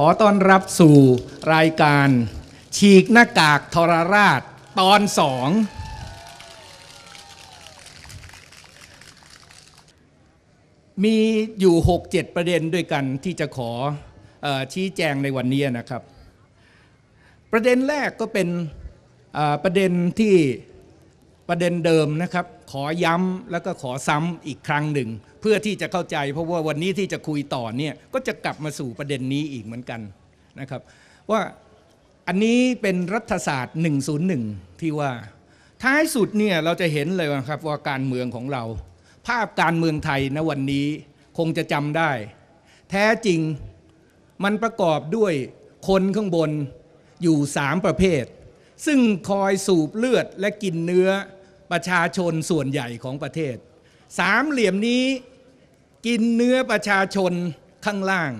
ขอต้อนรับสู่รายการ ฉีกหน้ากากทรราชตอนสอง มีอยู่ 6-7 ประเด็นด้วยกันที่จะขออชี้แจงในวันนี้นะครับ ประเด็นแรกก็เป็นประเด็นที่ประเด็นเดิมนะครับขอย้ำแล้วก็ขอซ้ำอีกครั้งหนึ่งเพื่อที่จะเข้าใจ เพราะว่าวันนี้ที่จะคุยต่อเนี่ยก็จะกลับมาสู่ประเด็นนี้อีกเหมือนกันนะครับ ว่าอันนี้เป็นรัฐศาสตร์ 101 ที่ว่าท้ายสุดเนี่ยเราจะเห็นเลยครับว่าการเมืองของเรา ภาพการเมืองไทยณวันนี้คงจะจำได้ แท้จริงมันประกอบด้วยคนข้างบนอยู่สามประเภท ซึ่งคอยสูบเลือดและกินเนื้อประชาชนส่วนใหญ่ของประเทศสามเหลี่ยมนี้กินเนื้อประชาชนข้างล่าง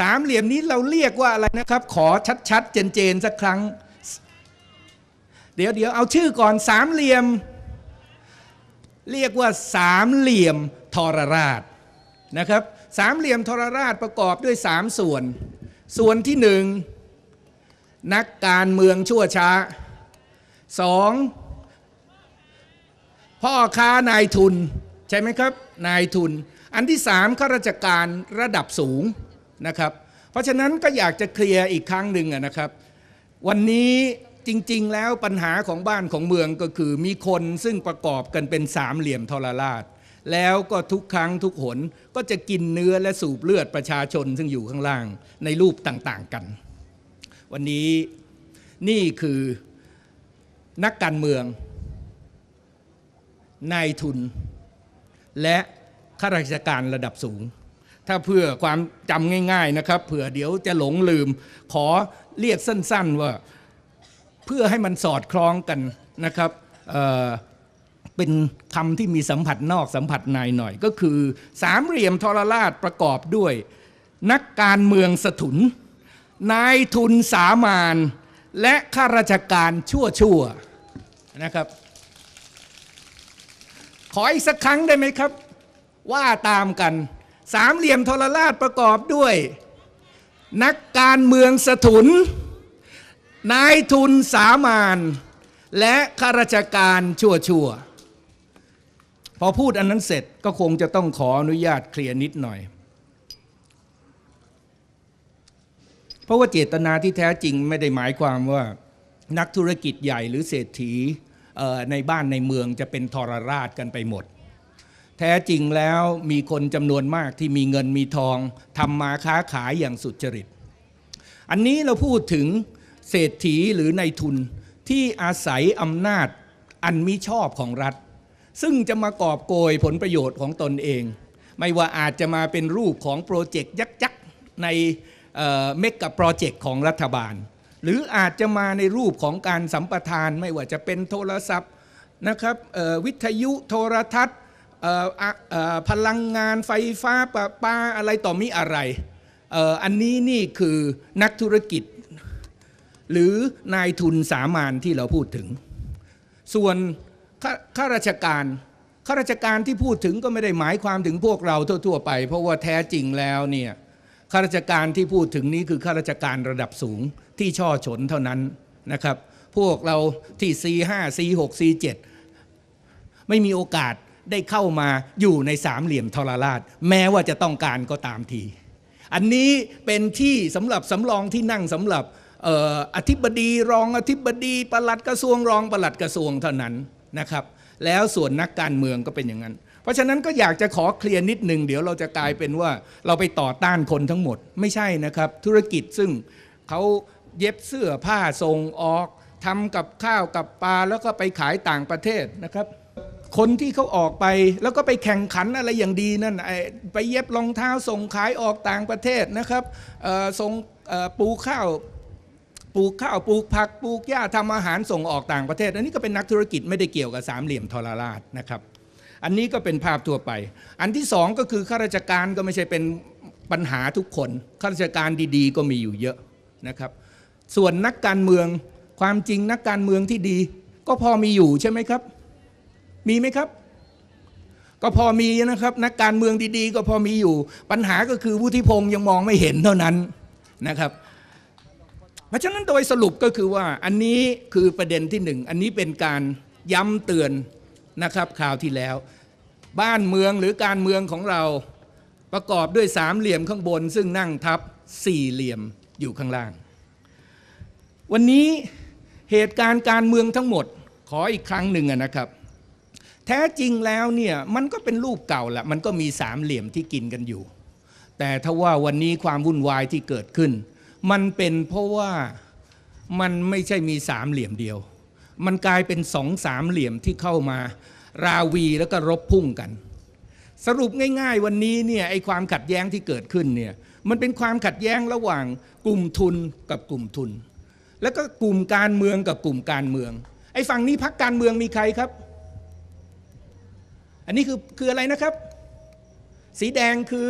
สามเหลี่ยมนี้เราเรียกว่าอะไรนะครับ ขอชัด ๆ เจน ๆ สักครั้ง เดี๋ยวเดี๋ยวเอาชื่อก่อนสามเหลี่ยมเรียกว่าสามเหลี่ยมทรราชนะครับสามเหลี่ยมทรราชประกอบด้วยสามส่วน ส่วนที่หนึ่ง นักการเมืองชั่วช้าสองพ่อค้านายทุน ใช่ไหมครับนายทุน อันที่สามข้าราชการระดับสูงนะครับ เพราะฉะนั้นก็อยากจะเคลียร์อีกครั้งหนึ่งนะครับ วันนี้จริงๆแล้วปัญหาของบ้านของเมืองก็คือมีคนซึ่งประกอบกันเป็นสามเหลี่ยมทรราช แล้วก็ทุกครั้งทุกหนก็จะกินเนื้อและสูบเลือดประชาชน ซึ่งอยู่ข้างล่างในรูปต่างๆกัน วันนี้นี่คือนักการเมืองนายทุน และข้าราชการระดับสูง ถ้าเพื่อความจำง่ายๆนะครับ เผื่อเดี๋ยวจะหลงลืม ขอเรียกสั้นๆว่าเพื่อให้มันสอดคล้องกันนะครับเเป็นคำที่มีสัมผัสนอกสัมผัสในหน่อย ก็คือสามเหลี่ยมทรราชประกอบด้วย นักการเมืองสถุนนายทุนสามาน และข้าราชการชั่วชัวนะครับขออีกสักครั้งได้ไหมครับ ว่าตามกันสามเหลี่ยมทรราชประกอบด้วย นักการเมืองสถุน นายทุนสามานและข้าราชการชั่วชั่วพอพูดอันนั้นเสร็จก็คงจะต้องขออนุญาตเคลียร์นิดหน่อย เพราะว่าเจตนาที่แท้จริงไม่ได้หมายความว่า นักธุรกิจใหญ่หรือเศรษฐีในบ้านในเมืองจะเป็นทรราชกันไปหมด แท้จริงแล้วมีคนจำนวนมากที่มีเงินมีทองทำมาค้าขายอย่างสุจริต อันนี้เราพูดถึงเศรษฐีหรือในทุนที่อาศัยอำนาจอันมิชอบของรัฐ ซึ่งจะมากอบโกยผลประโยชน์ของตนเอง ไม่ว่าอาจจะมาเป็นรูปของโปรเจกต์ยักษ์ในเมกะโปรเจกต์ของรัฐบาลหรืออาจจะมาในรูปของการสัมปทานไม่ว่าจะเป็นโทรศัพท์ นะครับวิทยุโทรทัศน์พลังงานไฟฟ้าปาปาอะไรต่อมีอะไร อันนี้นี่คือนักธุรกิจ หรือนายทุนสามานที่เราพูดถึง ส่วนข้าราชการ ข้าราชการที่พูดถึงก็ไม่ได้หมายความถึงพวกเราทั่วๆไปเพราะว่าแท้จริงแล้วเนี่ยข้าราชการที่พูดถึงนี้คือข้าราชการระดับสูงที่ช่อฉนเท่านั้นนะครับพวกเราที่ C5 C6 C7 ไม่มีโอกาสได้เข้ามาอยู่ในสามเหลี่ยมทรราช แม้ว่าจะต้องการก็ตามที อันนี้เป็นที่สำหรับสำรองที่นั่งสำหรับอธิบดีรองอธิบดีประหลัดกระทรวงรองประหลัดกระทรวงเท่านั้นนะครับแล้วส่วนนักการเมืองก็เป็นอย่างนั้นราะฉะนั้นก็อยากจะขอเคลียร์นิดหนึ่งเดี๋ยวเราจะกลายเป็นว่าเราไปต่อต้านคนทั้งหมดไม่ใช่นะครับ ธุรกิจซึ่งเขาเย็บเสื้อผ้าส่งออกทำกับข้าวกับปลาแล้วก็ไปขายต่างประเทศนะครับ คนที่เขาออกไปแล้วก็ไปแข่งขันอะไรอย่างดีนั่นไปเย็บรองเท้าส่งขายออกต่างประเทศนะครับส่งปูข้าวปลูกข้าวปลูกผัก ปลูกหญ้าทำอาหารส่งออกต่างประเทศ อันนี้ก็เป็นนักธุรกิจไม่ได้เกี่ยวกับสามเหลี่ยมทรราชนะครับอันนี้ก็เป็นภาพทั่วไป อันที่สองก็คือข้าราชการก็ไม่ใช่เป็นปัญหาทุกคนข้าราชการดี ๆ ก็มีอยู่เยอะนะครับ ส่วนนักการเมืองความจริงนักการเมืองที่ดี ก็พอมีอยู่ใช่ไหมครับ มีไหมครับ ก็พอมีนะครับ นักการเมืองดี ๆ ก็พอมีอยู่ ปัญหาก็คือวุฒิพงศ์ยังมองไม่เห็นเท่านั้นนะครับ เพราะฉะนั้นโดยสรุปก็คือว่าอันนี้คือประเด็นที่หนึ่งอันนี้เป็นการย้ำเตือนนะครับข่าวที่แล้วบ้านเมืองหรือการเมืองของเราประกอบด้วยสามเหลี่ยมข้างบน ซึ่งนั่งทับสี่เหลี่ยมอยู่ข้างล่าง วันนี้เหตุการณ์การเมืองทั้งหมดขออีกครั้งหนึ่งนะครับ แท้จริงแล้วเนี่ยมันก็เป็นรูปเก่าละมันก็มีสามเหลี่ยมที่กินกันอยู่ แต่ถ้าว่าวันนี้ความวุ่นวายที่เกิดขึ้น มันเป็นเพราะว่ามันไม่ใช่มีสามเหลี่ยมเดียวมันกลายเป็นสองสามเหลี่ยมที่เข้ามา ราวีแล้วก็รบพุ่งกัน สรุปง่าย ๆ วันนี้เนี่ยไอความขัดแย้งที่เกิดขึ้นเนี่ยมันเป็นความขัดแย้งระหว่างกลุ่มทุนกับกลุ่มทุน แล้วก็กลุ่มการเมืองกับกลุ่มการเมืองไอ้ฝั่งนี้พักการเมืองมีใครครับ อันนี้คือคืออะไรนะครับ สีแดงคือ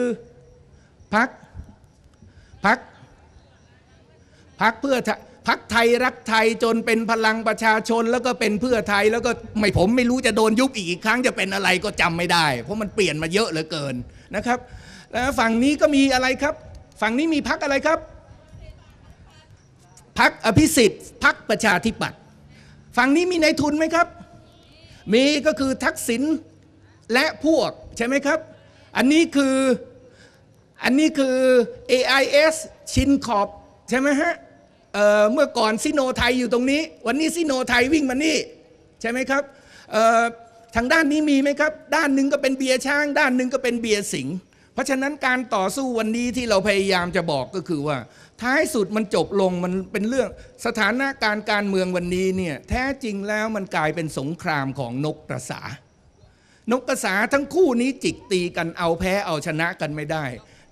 พักพัก พักเพื่อพักไทยรักไทยจนเป็นพลังประชาชนแล้วก็เป็นเพื่อไทยแล้วก็ไม่ผมไม่รู้จะโดนยุบอีกครั้งจะเป็นอะไรก็จำไม่ได้ เพราะมันเปลี่ยนมาเยอะเหลือเกินนะครับ แล้วฝั่งนี้ก็มีอะไรครับ ฝั่งนี้มีพักอะไรครับ พักอภิสิทธิ์พักประชาธิปัตย์ฝั่งนี้มีนายทุนไหมครับ มีก็คือทักษิณและพวกใช่ไหมครับอันนี้คืออันนี้คือ AIS ชินขอบใช่ไหมฮะเมื่อก่อนซิโนไทยอยู่ตรงนี้ วันนี้ซิโนไทยวิ่งมานี่ใช่ไหมครับทางด้านนี้มีไหมครับ ด้านหนึ่งก็เป็นเบียร์ช้างด้านหนึ่งก็เป็นเบียร์สิงเพราะฉะนั้นการต่อสู้วันนี้ที่เราพยายามจะบอกก็คือว่า ท้ายสุดมันจบลงมันเป็นเรื่อง สถานการณ์การเมืองวันนี้เนี่ยแท้จริงแล้วมันกลายเป็นสงครามของนกกระสานกกระสาทั้งคู่นี้จิกตีกันเอาแพ้เอาชนะกันไม่ได้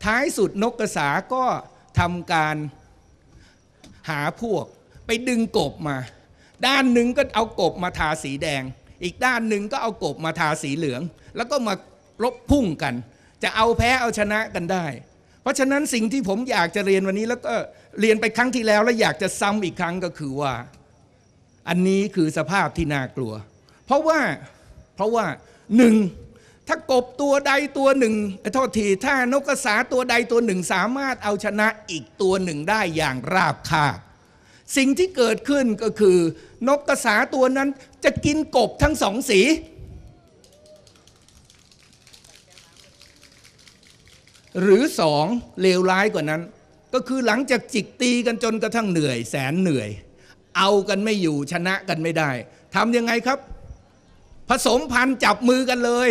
ท้ายสุดนกกระสาก็ทำการหาพวกไปดึงกบมา ด้านหนึ่งก็เอากบมาทาสีแดง อีกด้านหนึ่งก็เอากบมาทาสีเหลือง แล้วก็มาลบพุ่งกัน จะเอาแพ้เอาชนะกันได้ เพราะฉะนั้นสิ่งที่ผมอยากจะเรียนวันนี้ แล้วก็เรียนไปครั้งที่แล้ว และอยากจะซ้ำอีกครั้งก็คือว่า อันนี้คือสภาพที่น่ากลัว เพราะว่าเพราะว่าหนึ่งถ้ากบตัวใดตัวหนึ่งโทษทีถ้านกกระสาตัวใดตัวหนึ่งสามารถเอาชนะอีกตัวหนึ่งได้อย่างราบคาบสิ่งที่เกิดขึ้นก็คือ นกกระสาตัวนั้นจะกินกบทั้งสองสี หรือสองเลวร้ายกว่านั้น ก็คือหลังจากจิกตีกันจนกระทั่งเหนื่อย แสนเหนื่อย เอากันไม่อยู่ชนะกันไม่ได้ทำยังไงครับ ผสมพันธุ์จับมือกันเลย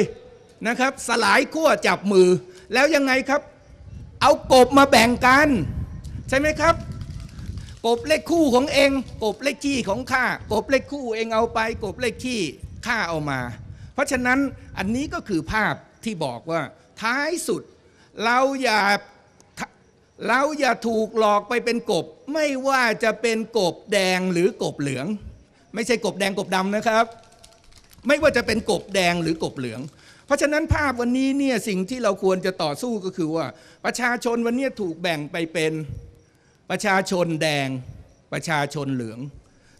นะครับสลายขั้วจับมือแล้วยังไงครับ เอากบมาแบ่งกัน ใช่ไหมครับ กบเลขคู่ของเองกบเลขขี้ของข้า กบเลขคู่เองเอาไป กบเลขขี้ข้าเอามา เพราะฉะนั้นอันนี้ก็คือภาพที่บอกว่าท้ายสุดเราอย่า เราอย่าถูกหลอกไปเป็นกบ ไม่ว่าจะเป็นกบแดงหรือกบเหลือง ไม่ใช่กบแดงกบดำนะครับ ไม่ว่าจะเป็นกบแดงหรือกบเหลืองเพราะฉะนั้นภาพวันนี้เนี่ยสิ่งที่เราควรจะต่อสู้ก็คือว่าประชาชนวันนี้ถูกแบ่งไปเป็นประชาชนแดงประชาชนเหลือง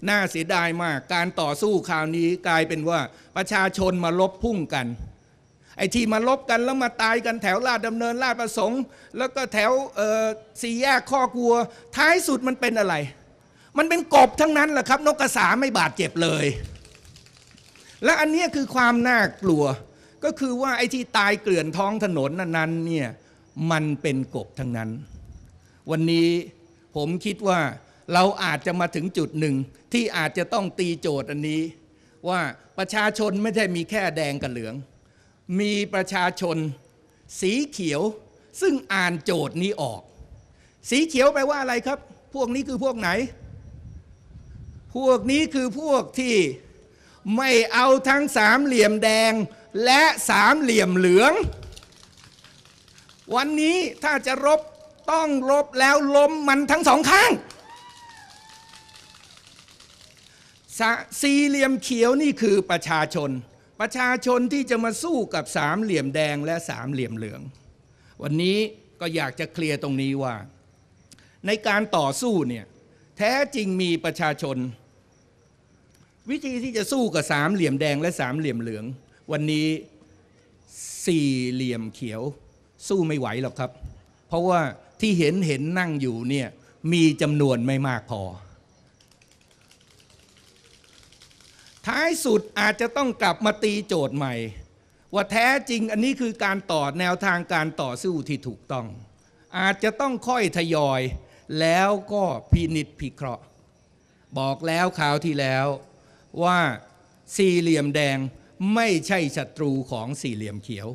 น่าเสียดายมากการต่อสู้คราวนี้กลายเป็นว่าประชาชนมาลบพุ่งกัน ไอ้ที่มาลบกันแล้วมาตายกันแถว ลาดดำเนินลาดประสงค์ แล้วก็แถวสี่แยกข้อกลัว ท้ายสุดมันเป็นอะไร มันเป็นกบทั้งนั้นแหละครับ นกกระสาไม่บาดเจ็บเลย และอันนี้คือความน่ากลัวก็คือว่าไอ้ที่ตายเกลื่อนท้องถนนนั้นเนี่ยมันเป็นกบทั้งนั้น วันนี้ผมคิดว่าเราอาจจะมาถึงจุดหนึ่งที่อาจจะต้องตีโจทย์อันนี้ ว่าประชาชนไม่ใช่มีแค่แดงกับเหลือง มีประชาชนสีเขียวซึ่งอ่านโจทย์นี้ออก สีเขียวแปลว่าอะไรครับ พวกนี้คือพวกไหน พวกนี้คือพวกที่ไม่เอาทั้งสามเหลี่ยมแดงและสามเหลี่ยมเหลือง วันนี้ถ้าจะรบต้องรบแล้วล้มมันทั้งสองข้าง สี่เหลี่ยมเขียวนี่คือประชาชน ประชาชนที่จะมาสู้กับสามเหลี่ยมแดงและสามเหลี่ยมเหลือง วันนี้ก็อยากจะเคลียร์ตรงนี้ว่า ในการต่อสู้เนี่ย แท้จริงมีประชาชน วิธีที่จะสู้กับสามเหลี่ยมแดงและสามเหลี่ยมเหลืองวันนี้สี่เหลี่ยมเขียว สู้ไม่ไหวหรอกครับ เพราะว่าที่เห็นเห็นนั่งอยู่เนี่ยมีจำนวนไม่มากพอ ท้ายสุดอาจจะต้องกลับมาตีโจทย์ใหม่ ว่าแท้จริงอันนี้คือการต่อ แนวทางการต่อสู้ที่ถูกต้อง อาจจะต้องค่อยทยอยแล้วก็พินิษพิเคราะห์ บอกแล้วคราวที่แล้วว่าสี่เหลี่ยมแดงไม่ใช่ศัตรูของสี่เหลี่ยมเขียว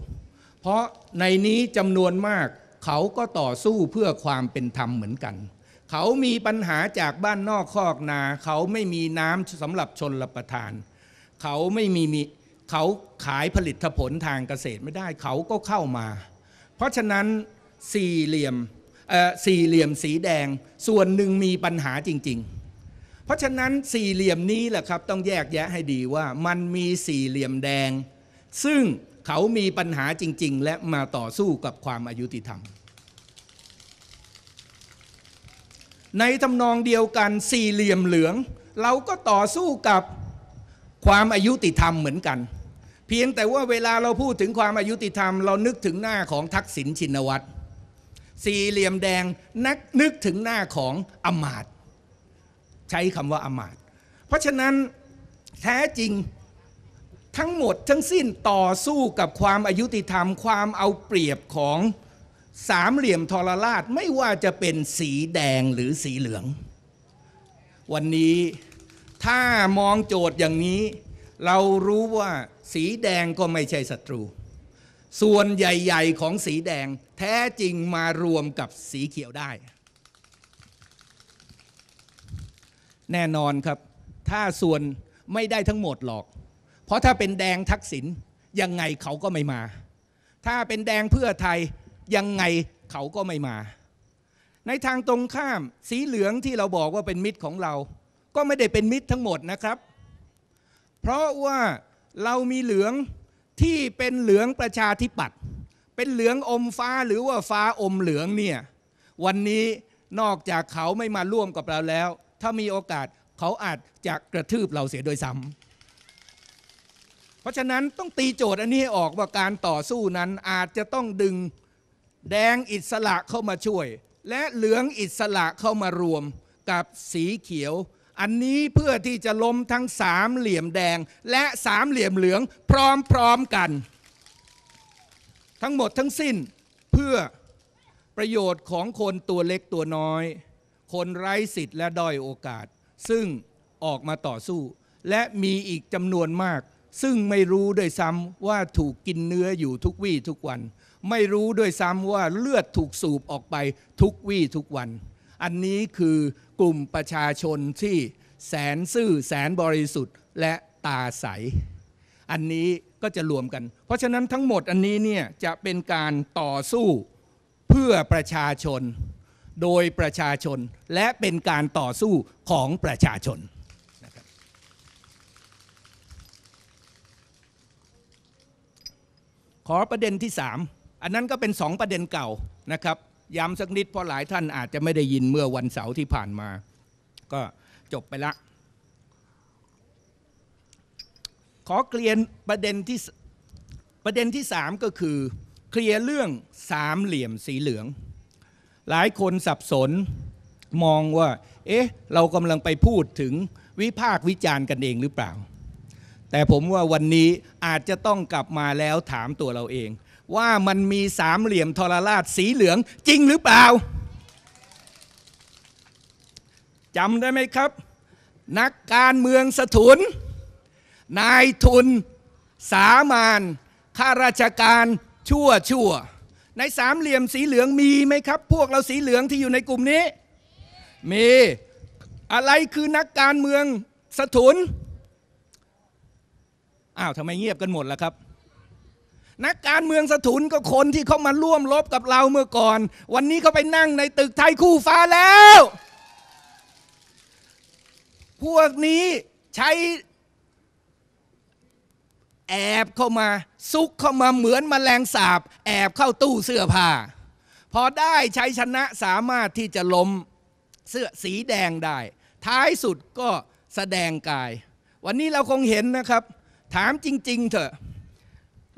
เพราะในนี้จำนวนมากเขาก็ต่อสู้เพื่อความเป็นธรรมเหมือนกัน เขามีปัญหาจากบ้านนอกคอกนา เขาไม่มีน้ำสำหรับชนรับประทาน เขาไม่มีมีเขาขายผลิตผลทางเกษตรไม่ได้เขาก็เข้ามา เพราะฉะนั้นสี่เหลี่ยมสี่เหลี่ยมสีแดงส่วนหนึ่งมีปัญหาจริง ๆราะฉะนั้นสี่เหลี่ยมนี้แหละครับต้องแยกแยะให้ดีว่ามันมีสี่เหลี่ยมแดง ซึ่งเขามีปัญหาจริงๆและมาต่อสู้กับความอายุติธรรม ในทำนองเดียวกันสี่เหลี่ยมเหลือง เราก็ต่อสู้กับความอายุติธรรมเหมือนกัน เพียงแต่ว่าเวลาเราพูดถึงความอายุติธรรม เรานึกถึงหน้าของทักษิณชินวัตรสี่เหลี่ยมแดงนักนึกถึงหน้าของอมาตยใช้คำว่าอมาต เพราะฉะนั้นแท้จริงทั้งหมดทั้งสิ้นต่อสู้กับความอายุติธรรม ความเอาเปรียบของสามเหลี่ยมทรราชไม่ว่าจะเป็นสีแดงหรือสีเหลือง วันนี้ถ้ามองโจทย์อย่างนี้เรารู้ว่าสีแดงก็ไม่ใช่ศัตรู ส่วนใหญ่ ๆ ของสีแดงแท้จริงมารวมกับสีเขียวได้แน่นอนครับ ถ้าส่วนไม่ได้ทั้งหมดหรอก เพราะถ้าเป็นแดงทักษิณยังไงเขาก็ไม่มา ถ้าเป็นแดงเพื่อไทยยังไงเขาก็ไม่มา ในทางตรงข้ามสีเหลืองที่เราบอกว่าเป็นมิตรของเรา ก็ไม่ได้เป็นมิตรทั้งหมดนะครับ เพราะว่าเรามีเหลืองที่เป็นเหลืองประชาธิปัตย์ เป็นเหลืองอมฟ้าหรือว่าฟ้าอมเหลืองเนี่ย วันนี้นอกจากเขาไม่มาร่วมกับเราแล้วถ้ามีโอกาสเขาอาจจะ กระทืบเราเสียโดยซ้ำ เพราะฉะนั้นต้องตีโจทย์อันนี้ออกว่าการต่อสู้นั้นอาจจะต้องดึงแดงอิสระเข้ามาช่วย และเหลืองอิสระเข้ามารวมกับสีเขียว อันนี้เพื่อที่จะล้มทั้งสามเหลี่ยมแดงและสามเหลี่ยมเหลืองพร้อมๆกัน ทั้งหมดทั้งสิ้นเพื่อประโยชน์ของคนตัวเล็กตัวน้อยคนไร้สิทธิ์และด้อยโอกาส ซึ่งออกมาต่อสู้ และมีอีกจำนวนมาก ซึ่งไม่รู้ด้วยซ้ำว่าถูกกินเนื้ออยู่ทุกวี่ทุกวัน ไม่รู้ด้วยซ้ำว่าเลือดถูกสูบออกไปทุกวี่ทุกวัน อันนี้คือกลุ่มประชาชนที่แสนซื่อแสนบริสุทธิ์และตาใสอันนี้ก็จะรวมกัน เพราะฉะนั้นทั้งหมดอันนี้เนี่ยจะเป็นการต่อสู้เพื่อประชาชนโดยประชาชนและเป็นการต่อสู้ของประชาชน ขอประเด็นที่ 3 อันนั้นก็เป็น 2 ประเด็นเก่านะครับ ย้ำสักนิดเพราะหลายท่านอาจจะไม่ได้ยินเมื่อวันเสาร์ที่ผ่านมา ก็จบไปละ ขอเคลียร์ประเด็นที่ประเด็นที่ 3 ก็คือเคลียร์เรื่องสามเหลี่ยมสีเหลืองหลายคนสับสนมองว่า เอ๊ะเรากำลังไปพูดถึงวิพากษ์วิจารณ์กันเองหรือเปล่า แต่ผมว่าวันนี้อาจจะต้องกลับมาแล้วถามตัวเราเอง ว่ามันมีสามเหลี่ยมทรราชสีเหลืองจริงหรือเปล่าจำได้ไหมครับ นักการเมืองสถุน นายทุน สามานข้าราชการชั่วชั่วในสามเหลี่ยมสีเหลืองมีไหมครับพวกเราสีเหลืองที่อยู่ในกลุ่มนี้ มีอะไรคือนักการเมืองสถุนอ้าวทำไมเงียบกันหมดล่ะครับ นักการเมืองสถุนก็คนที่เขามาร่วมรบกับเราเมื่อก่อน วันนี้เขาไปนั่งในตึกไทยคู่ฟ้าแล้ว พวกนี้ใช้แอบเข้ามาซุกเข้ามาเหมือนมแมลงสาบ แอบเข้าตู้เสื้อผ้า พอได้ใช้ชนะสามารถที่จะล้มเสื้อสีแดงได้ ท้ายสุดก็แสดงกาย วันนี้เราคงเห็นนะครับ ถามจริง ๆเถอะ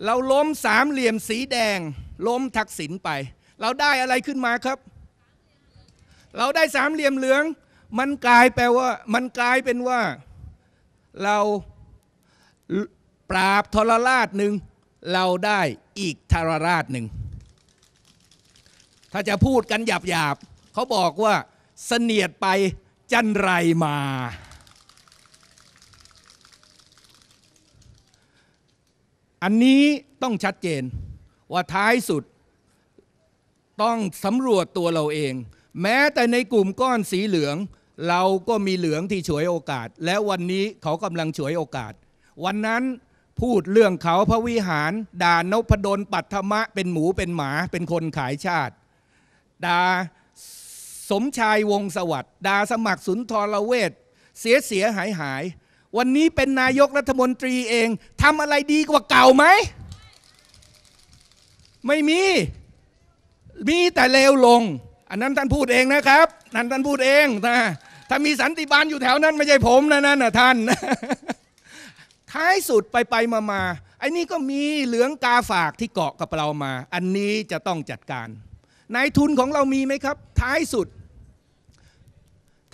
เราล้มสามเหลี่ยมสีแดง ล้มทักษิณไป เราได้อะไรขึ้นมาครับ เราได้สามเหลี่ยมเหลือง มันกลายแปลว่า มันกลายเป็นว่าเราปราบทรราชหนึ่งเราได้อีกทรราชหนึ่งถ้าจะพูดกันหยาบหยาบเขาบอกว่าเสนียดไปจันไรมา อันนี้ต้องชัดเจน ว่าท้ายสุดต้องสำรวจตัวเราเอง แม้แต่ในกลุ่มก้อนสีเหลือง เราก็มีเหลืองที่ฉวยโอกาส และวันนี้เขากำลังฉวยโอกาส วันนั้นพูดเรื่องเขาพระวิหารด่านพดลปัทมะ เป็นหมูเป็นหมาเป็นคนขายชาติด่าสมชายวงสวัสดิ์ด่าสมัครสุนทรเวทเสียเสียหายหาย วันนี้เป็นนายกรัฐมนตรีเองทำอะไรดีกว่าเก่าไหม ไม่มี มีแต่เลวลง อันนั้นท่านพูดเองนะครับ นั่นท่านพูดเองนะถ้ามีสันติบาลอยู่แถวนั้นไม่ใช่ผมนะนั่นนะท่านท้ายสุดไปไปมามาไอ้นี่ก็มีเหลืองกาฝากที่เกาะกับเรามา อันนี้จะต้องจัดการนายทุนของเรามีไหมครับ ท้ายสุด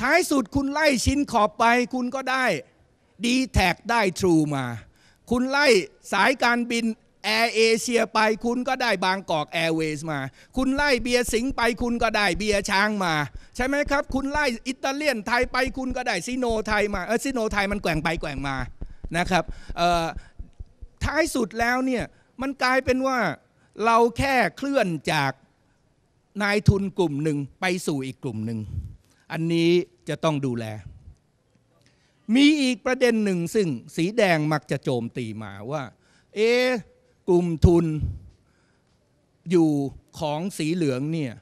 ท้ายสุดคุณไล่ชิ้นขอบไปคุณก็ได้ดีแท็กได้ทรูมา คุณไล่สายการบินแอร์เอเชียไป คุณก็ได้บางกอกแอร์เวย์มา คุณไล่เบียร์สิงไป คุณก็ได้เบียร์ช้างมา ใช่ไหมครับ คุณไล่อิตาเลียนไทยไป คุณก็ได้ซิโนไทยมาเออซิโนไทยมันแกว่งไปแกว่งมานะครับท้ายสุดแล้วเนี่ยมันกลายเป็นว่า เราแค่เคลื่อนจากนายทุนกลุ่มหนึ่งไปสู่อีกกลุ่มหนึ่งอันนี้จะต้องดูแล มีอีกประเด็นหนึ่งซึ่งสีแดงมักจะโจมตีมาว่า เอ๊กลุ่มทุน อยู่ของสีเหลืองเนี่ย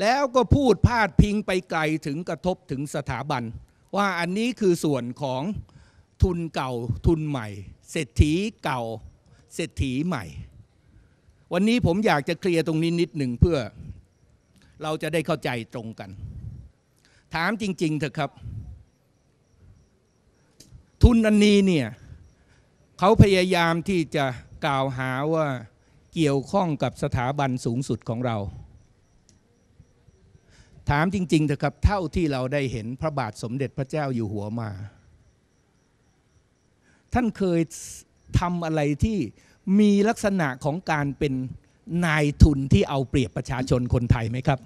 แล้วก็พูดพาดพิงไปไกลถึงกระทบถึงสถาบัน ว่าอันนี้คือส่วนของทุนเก่าทุนใหม่ เศรษฐีเก่าเศรษฐีใหม่ วันนี้ผมอยากจะเคลียร์ตรงนี้นิดหนึ่งเพื่อเราจะได้เข้าใจตรงกัน ถามจริง ๆเถอะครับ ทุนอันนี้เนี่ยเขาพยายามที่จะกล่าวหาว่าเกี่ยวข้องกับสถาบันสูงสุดของเรา ถามจริงๆเถอะครับเท่าที่เราได้เห็นพระบาทสมเด็จพระเจ้าอยู่หัวมาท่านเคยทำอะไรที่มีลักษณะของการเป็นนายทุนที่เอาเปรียบประชาชนคนไทยไหมครับ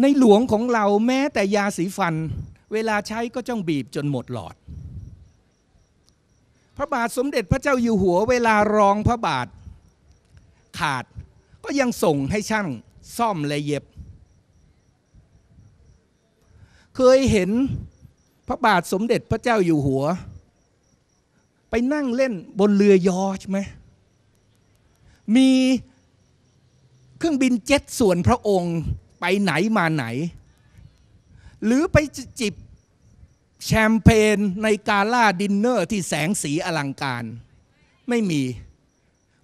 ในหลวงของเราแม้แต่ยาสีฟันเวลาใช้ก็จ้องบีบจนหมดหลอด พระบาทสมเด็จพระเจ้าอยู่หัวเวลารองพระบาทขาดก็ยังส่งให้ช่างซ่อมและเย็บเคยเห็นพระบาทสมเด็จพระเจ้าอยู่หัว ไปนั่งเล่นบนเรือยอใช่ไหม มีเครื่องบินเจ็ตส่วนพระองค์ไปไหนมาไหน หรือไปจิบแชมเปญในกาล่าดินเนอร์ที่แสงสีอลังการ ไม่มี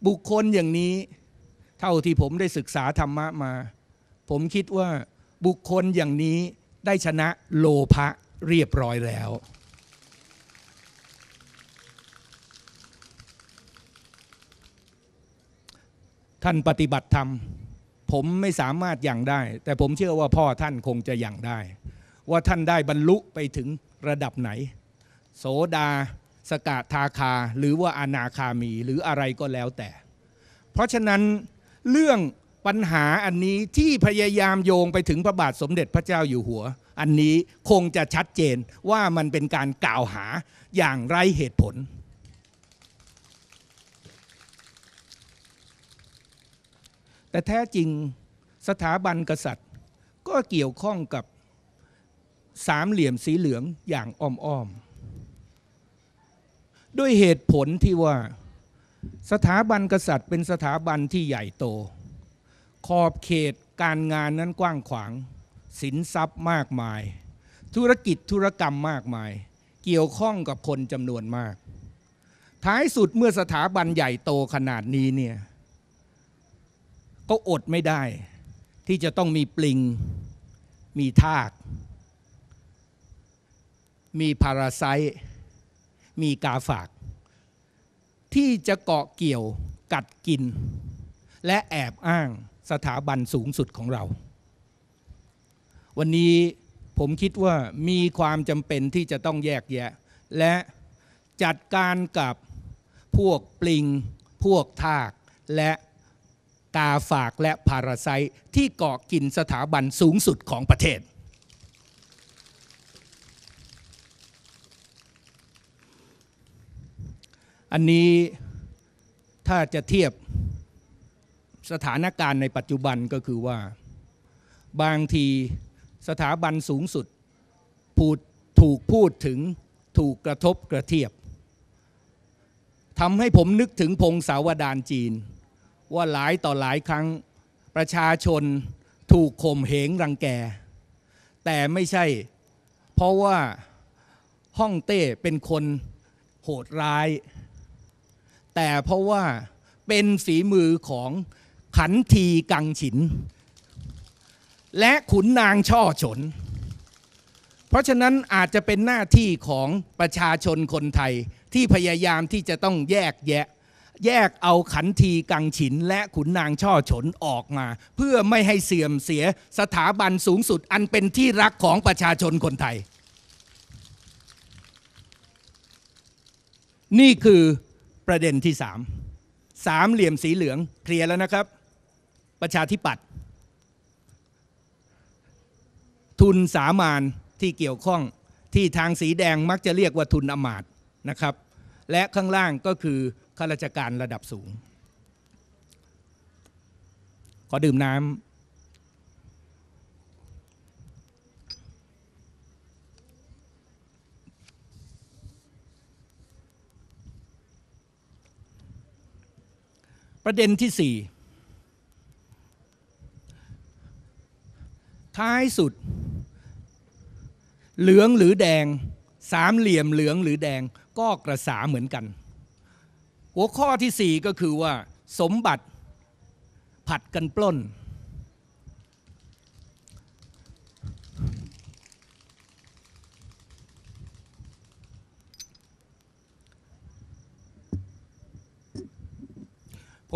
บุคคลอย่างนี้ เท่าที่ผมได้ศึกษาธรรมะมา ผมคิดว่าบุคคลอย่างนี้ได้ชนะโลภะเรียบร้อยแล้ว ท่านปฏิบัติธรรม ผมไม่สามารถยังได้ แต่ผมเชื่อว่าพ่อท่านคงจะยังได้ ว่าท่านได้บรรลุไปถึงระดับไหน โสดาสกาทาคาหรือว่าอนาคามี หรืออะไรก็แล้วแต่ เพราะฉะนั้นเรื่องปัญหาอันนี้ที่พยายามโยงไปถึง พระบาทสมเด็จพระเจ้าอยู่หัว อันนี้คงจะชัดเจนว่ามันเป็นการกล่าวหาอย่างไรเหตุผล แต่แท้จริงสถาบันกษัตริย์ ก็เกี่ยวข้องกับสามเหลี่ยมสีเหลืองอย่างอ้อมๆด้วยเหตุผลที่ว่าสถาบันกษัตริย์ เป็นสถาบันที่ใหญ่โตขอบเขตการงานนั้นกว้างขวาง สินทรัพย์มากมาย ธุรกิจธุรกรรมมากมาย เกี่ยวข้องกับคนจำนวนมาก ท้ายสุดเมื่อสถาบันใหญ่โตขนาดนี้เนี่ยก็อดไม่ได้ ที่จะต้องมีปลิง มีทาก มีพาราไซมีกาฝาก ที่จะเกาะเกี่ยวกัดกิน และแอบอ้างสถาบันสูงสุดของเรา วันนี้ผมคิดว่ามีความจำเป็นที่จะต้องแยกแยะ และจัดการกับพวกปลิงพวกทากและ กาฝากและพาราไซที่เกาะกินสถาบันสูงสุดของประเทศ อันนี้ถ้าจะเทียบสถานการณ์ในปัจจุบันก็คือว่า บางทีสถาบันสูงสุดพูดถูกพูดถึงถูกกระทบกระเทียบทำให้ผมนึกถึงพงศาวดารจีนว่าหลายต่อหลายครั้งประชาชนถูกข่มเหงรังแก แต่ไม่ใช่เพราะว่าฮ่องเต้เป็นคนโหดร้าย แต่เพราะว่าเป็นฝีมือของขันทีกังฉิน และขุนนางช่อฉน เพราะฉะนั้นอาจจะเป็นหน้าที่ของประชาชนคนไทยที่พยายามที่จะต้องแยกแยะ แยกเอาขันทีกังฉินและขุนนางช่อฉนออกมา เพื่อไม่ให้เสื่อมเสียสถาบันสูงสุดอันเป็นที่รักของประชาชนคนไทย นี่คือประเด็นที่สามสามเหลี่ยมสีเหลืองเคลียร์แล้วนะครับประชาธิปัตย์ทุนสามานที่เกี่ยวข้องที่ทางสีแดงมักจะเรียกว่าทุนอมาตนะครับ และข้างล่างก็คือข้าราชการระดับสูง ขอดื่มน้ำประเด็นที่ท้ายสุด เหลืองหรือแดงสามเหลี่ยมเหลืองหรือแดงก็กระสาเหมือนกัน หัวข้อที่สี่ก็คือว่า สมบัติผัดกันปล้น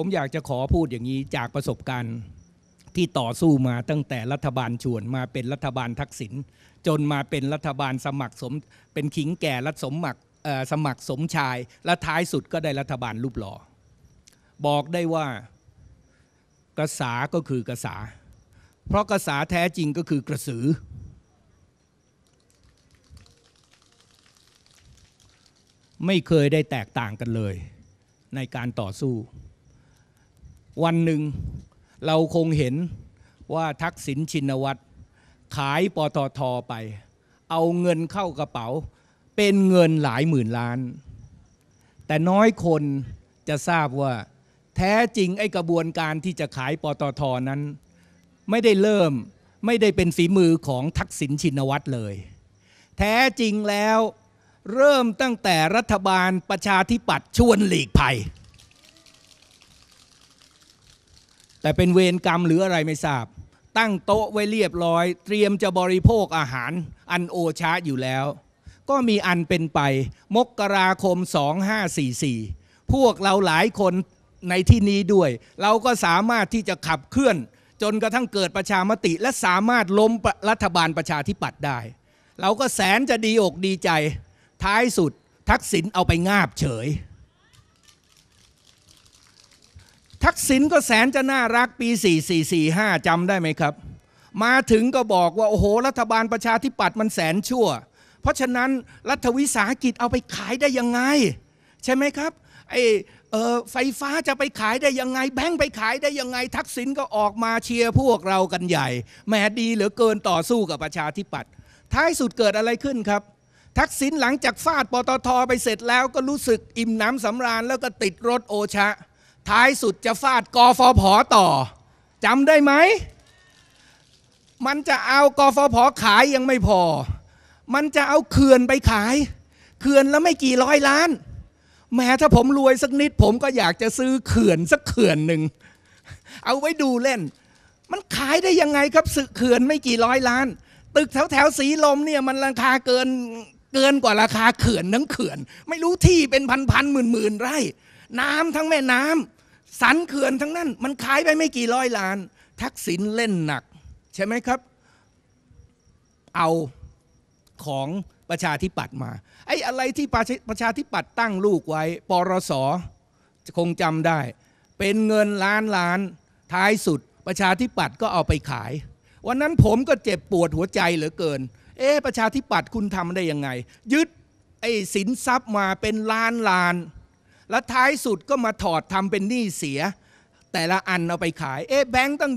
ผมอยากจะขอพูดอย่างนี้จากประสบการณ์ที่ต่อสู้มาตั้งแต่รัฐบาลชวนมาเป็นรัฐบาลทักษิณจนมาเป็นรัฐบาลสมัครสมเป็นขิงแก่รัฐสมัครสมัครสมชายและท้ายสุดก็ได้รัฐบาลรูปหล่อบอกได้ว่ากระสาก็คือกระสาเพราะกระสาแท้จริงก็คือกระสือ ไม่เคยได้แตกต่างกันเลยในการต่อสู้วันหนึ่งเราคงเห็นว่าทักษิณชินวัตรขายปตทไป เอาเงินเข้ากระเป๋า เป็นเงินหลายหมื่นล้าน แต่น้อยคนจะทราบว่า แท้จริงไอ้กระบวนการที่จะขายปตทนั้น ไม่ได้เริ่มไม่ได้เป็นฝีมือของทักษิณชินวัตรเลย แท้จริงแล้วเริ่มตั้งแต่รัฐบาลประชาธิปัตย์ชวนหลีกภัยแต่เป็นเวรกรรมหรืออะไรไม่ทราบ ตั้งโต๊ะไว้เรียบร้อย เตรียมจะบริโภคอาหาร อันโอชาอยู่แล้ว ก็มีอันเป็นไป มกราคม 2544 พวกเราหลายคนในที่นี้ด้วย เราก็สามารถที่จะขับเคลื่อนจนกระทั่งเกิดประชามติ และสามารถล้มรัฐบาลประชาธิปัตย์ได้ เราก็แสนจะดีอกดีใจ ท้ายสุดทักษิณเอาไปงาบเฉยทักษิณก็แสนจะน่ารักปี 4445จำได้ไหมครับ มาถึงก็บอกว่า โอ้โห รัฐบาลประชาธิปัตย์มันแสนชั่ว เพราะฉะนั้นรัฐวิสาหกิจเอาไปขายได้ยังไง ใช่ไหมครับไออไฟฟ้าจะไปขายได้ยังไง แบงค์ไปขายได้ยังไง ทักษิณก็ออกมาเชียร์พวกเรากันใหญ่แหมดีเหลือเกินต่อสู้กับประชาธิปัตย์ท้ายสุดเกิดอะไรขึ้นครับ ทักษิณหลังจากฟาดปตทไปเสร็จแล้วก็รู้สึกอิ่มน้ำสำราญแล้วก็ติดรถโอชะท้ายสุดจะฟาดกฟผต่อจำได้ไหม มันจะเอากฟผขายยังไม่พอ มันจะเอาเขื่อนไปขายเขื่อนแล้วไม่กี่ร้อยล้าน แม้ถ้าผมรวยสักนิด ผมก็อยากจะซื้อเขื่อนสักเขื่อนหนึ่งเอาไว้ดูเล่น มันขายได้ยังไงครับสึเขื่อนไม่กี่ร้อยล้าน ตึกแถวแถวสีลมเนี่ยมันราคาเกินเกินกว่าราคาเขื่อนทั้งเขื่อน ไม่รู้ที่เป็นพันพันหมื่นหมื่นไร่น้ำทั้งแม่น้ำสันเขื่อนทั้งนั้น มันขายไปไม่กี่ร้อยล้าน ทักษิณเล่นหนัก ใช่ไหมครับ เอาของประชาธิปัตย์มาไอ้อะไรที่ประชาธิปัตย์ตั้งลูกไว้ ปรสคงจำได้ เป็นเงินล้านล้าน ท้ายสุด ประชาธิปัตย์ก็เอาไปขาย วันนั้นผมก็เจ็บปวดหัวใจเหลือเกิน เอ๊ะประชาธิปัตย์คุณทำได้ยังไง ยึดไอ้สินทรัพย์มาเป็นล้านล้านานแล้วท้ายสุดก็มาถอดทำเป็นหนี้เสีย แต่ละอันเอาไปขาย เอ๊ะแบงค์ตั้ง